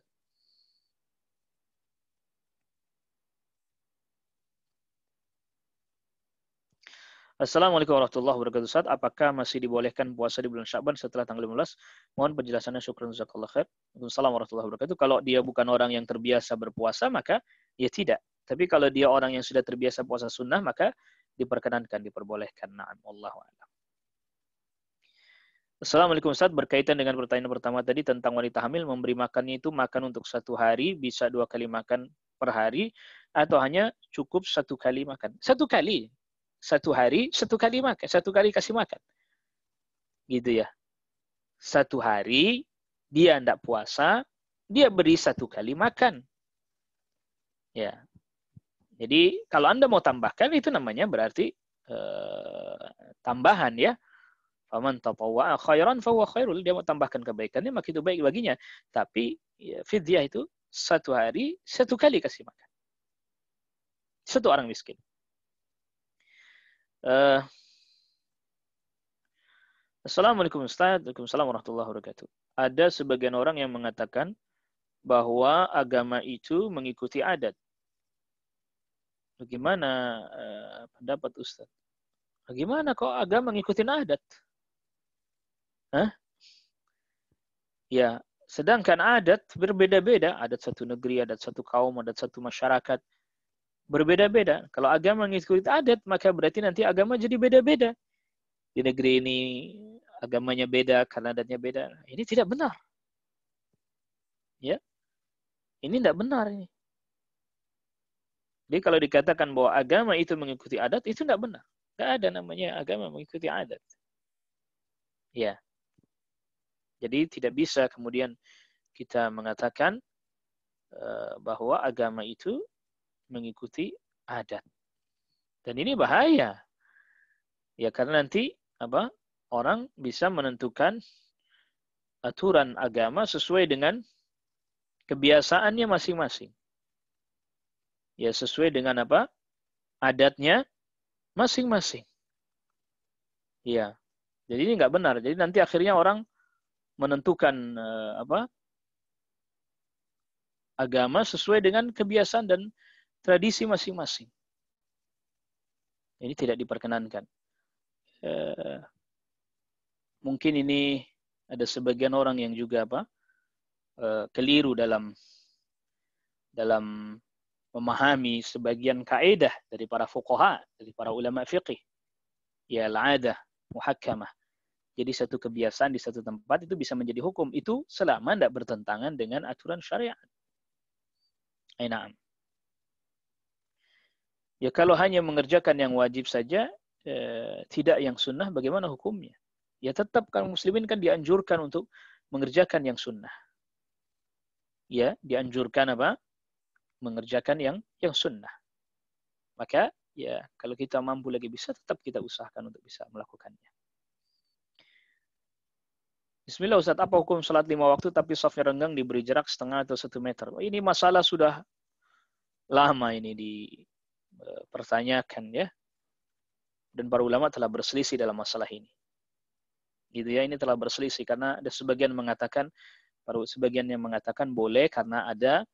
Assalamualaikum warahmatullahi wabarakatuh. Saat apakah masih dibolehkan puasa di bulan Syaban setelah tanggal 15? Mohon penjelasannya syukran jazakallah khair. Assalamualaikum warahmatullahi wabarakatuh. Kalau dia bukan orang yang terbiasa berpuasa, maka ya tidak. Tapi kalau dia orang yang sudah terbiasa puasa sunnah, maka diperkenankan, diperbolehkan. Na'am, wallahu Assalamualaikum Ustaz, berkaitan dengan pertanyaan pertama tadi tentang wanita hamil, memberi makannya itu makan untuk satu hari, bisa dua kali makan per hari, atau hanya cukup satu kali makan. Satu kali, satu hari satu kali makan, satu kali kasih makan. Gitu ya. Satu hari dia tidak puasa, dia beri satu kali makan. Ya. Jadi kalau Anda mau tambahkan itu namanya berarti uh, tambahan ya. Faman tatawwa'a khairan fawa khairul. Dia mau tambahkan kebaikannya maka itu baik baginya. Tapi ya, fidyah itu satu hari satu kali kasih makan. Satu orang miskin. Uh, Assalamualaikum Ustaz, Waalaikumsalam warahmatullahi wabarakatuh. Ada sebagian orang yang mengatakan bahwa agama itu mengikuti adat. Bagaimana uh, pendapat Ustaz? Bagaimana kok agama mengikuti adat? Hah? Ya, sedangkan adat berbeda-beda. Adat satu negeri, adat satu kaum, adat satu masyarakat berbeda-beda. Kalau agama mengikuti adat, maka berarti nanti agama jadi beda-beda. Di negeri ini agamanya beda, karena adatnya beda. Ini tidak benar. Ya, ini tidak benar ini. Jadi kalau dikatakan bahwa agama itu mengikuti adat, itu tidak benar. Tidak ada namanya agama mengikuti adat. Ya. Jadi tidak bisa kemudian kita mengatakan eh, bahwa agama itu mengikuti adat. Dan ini hmm. bahaya. Ya karena nanti apa? Orang bisa menentukan aturan agama sesuai dengan kebiasaannya masing-masing. Ya sesuai dengan apa? Adatnya masing-masing. Ya. Jadi ini nggak benar. Jadi nanti akhirnya orang menentukan eh, apa? agama sesuai dengan kebiasaan dan tradisi masing-masing. Ini tidak diperkenankan. Eh, mungkin ini ada sebagian orang yang juga apa eh, keliru dalam dalam memahami sebagian kaidah dari para fuqaha, dari para ulama fiqih. Ya al-adah muhakkamah. Jadi satu kebiasaan di satu tempat itu bisa menjadi hukum. Itu selama tidak bertentangan dengan aturan syariat. Eh, Ainam. Ya kalau hanya mengerjakan yang wajib saja, eh, tidak yang sunnah, bagaimana hukumnya? Ya tetap kan muslimin kan dianjurkan untuk mengerjakan yang sunnah. Ya, dianjurkan apa? Mengerjakan yang yang sunnah. Maka ya kalau kita mampu lagi bisa, tetap kita usahakan untuk bisa melakukannya. Bismillah Ustaz, apa hukum sholat lima waktu tapi safnya renggang diberi jarak setengah atau satu meter? Oh, ini masalah sudah lama ini di Eh, pertanyakan ya. Dan para ulama telah berselisih dalam masalah ini. Gitu ya, ini telah berselisih karena ada sebagian mengatakan para sebagian yang mengatakan boleh karena ada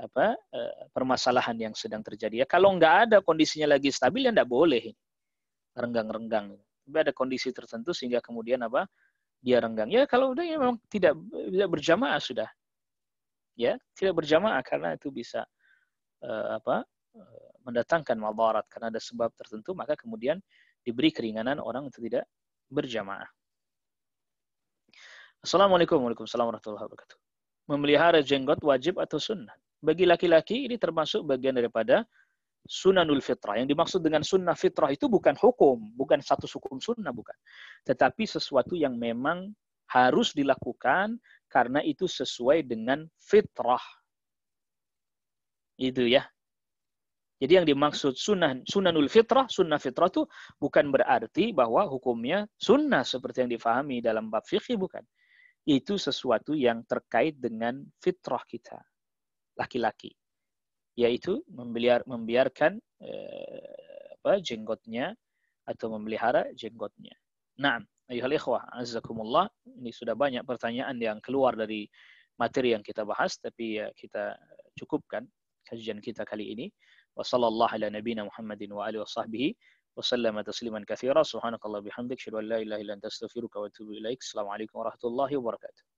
apa eh, permasalahan yang sedang terjadi. Ya, kalau nggak ada kondisinya lagi stabil ya nggak boleh renggang-renggang. Tapi ada kondisi tertentu sehingga kemudian apa dia renggang. Ya kalau udah ya memang tidak tidak berjamaah sudah. Ya, tidak berjamaah karena itu bisa uh, apa mendatangkan madarat karena ada sebab tertentu, maka kemudian diberi keringanan orang untuk tidak berjamaah. Assalamualaikum Waalaikumsalam warahmatullahi wabarakatuh. Memelihara jenggot wajib atau sunnah? Bagi laki-laki ini termasuk bagian daripada sunanul fitrah. Yang dimaksud dengan sunnah fitrah itu bukan hukum, bukan satu hukum sunnah, bukan. Tetapi sesuatu yang memang harus dilakukan karena itu sesuai dengan fitrah. Itu ya. Jadi yang dimaksud sunnah, sunnanul fitrah, sunnah fitrah itu bukan berarti bahwa hukumnya sunnah seperti yang difahami dalam bab fikih bukan. Itu sesuatu yang terkait dengan fitrah kita, laki-laki. Yaitu membiarkan eh, apa, jenggotnya atau memelihara jenggotnya. Nah, ayuhal ikhwah, azakumullah, ini sudah banyak pertanyaan yang keluar dari materi yang kita bahas, tapi ya kita cukupkan kajian kita kali ini. وصلى الله على نبينا محمد وآله وصحبه وسلم تسليما كثيرا سبحانك الله وبحمدك اشهد ان لا اله الا انت استغفرك واتوب اليك السلام عليكم ورحمه الله وبركاته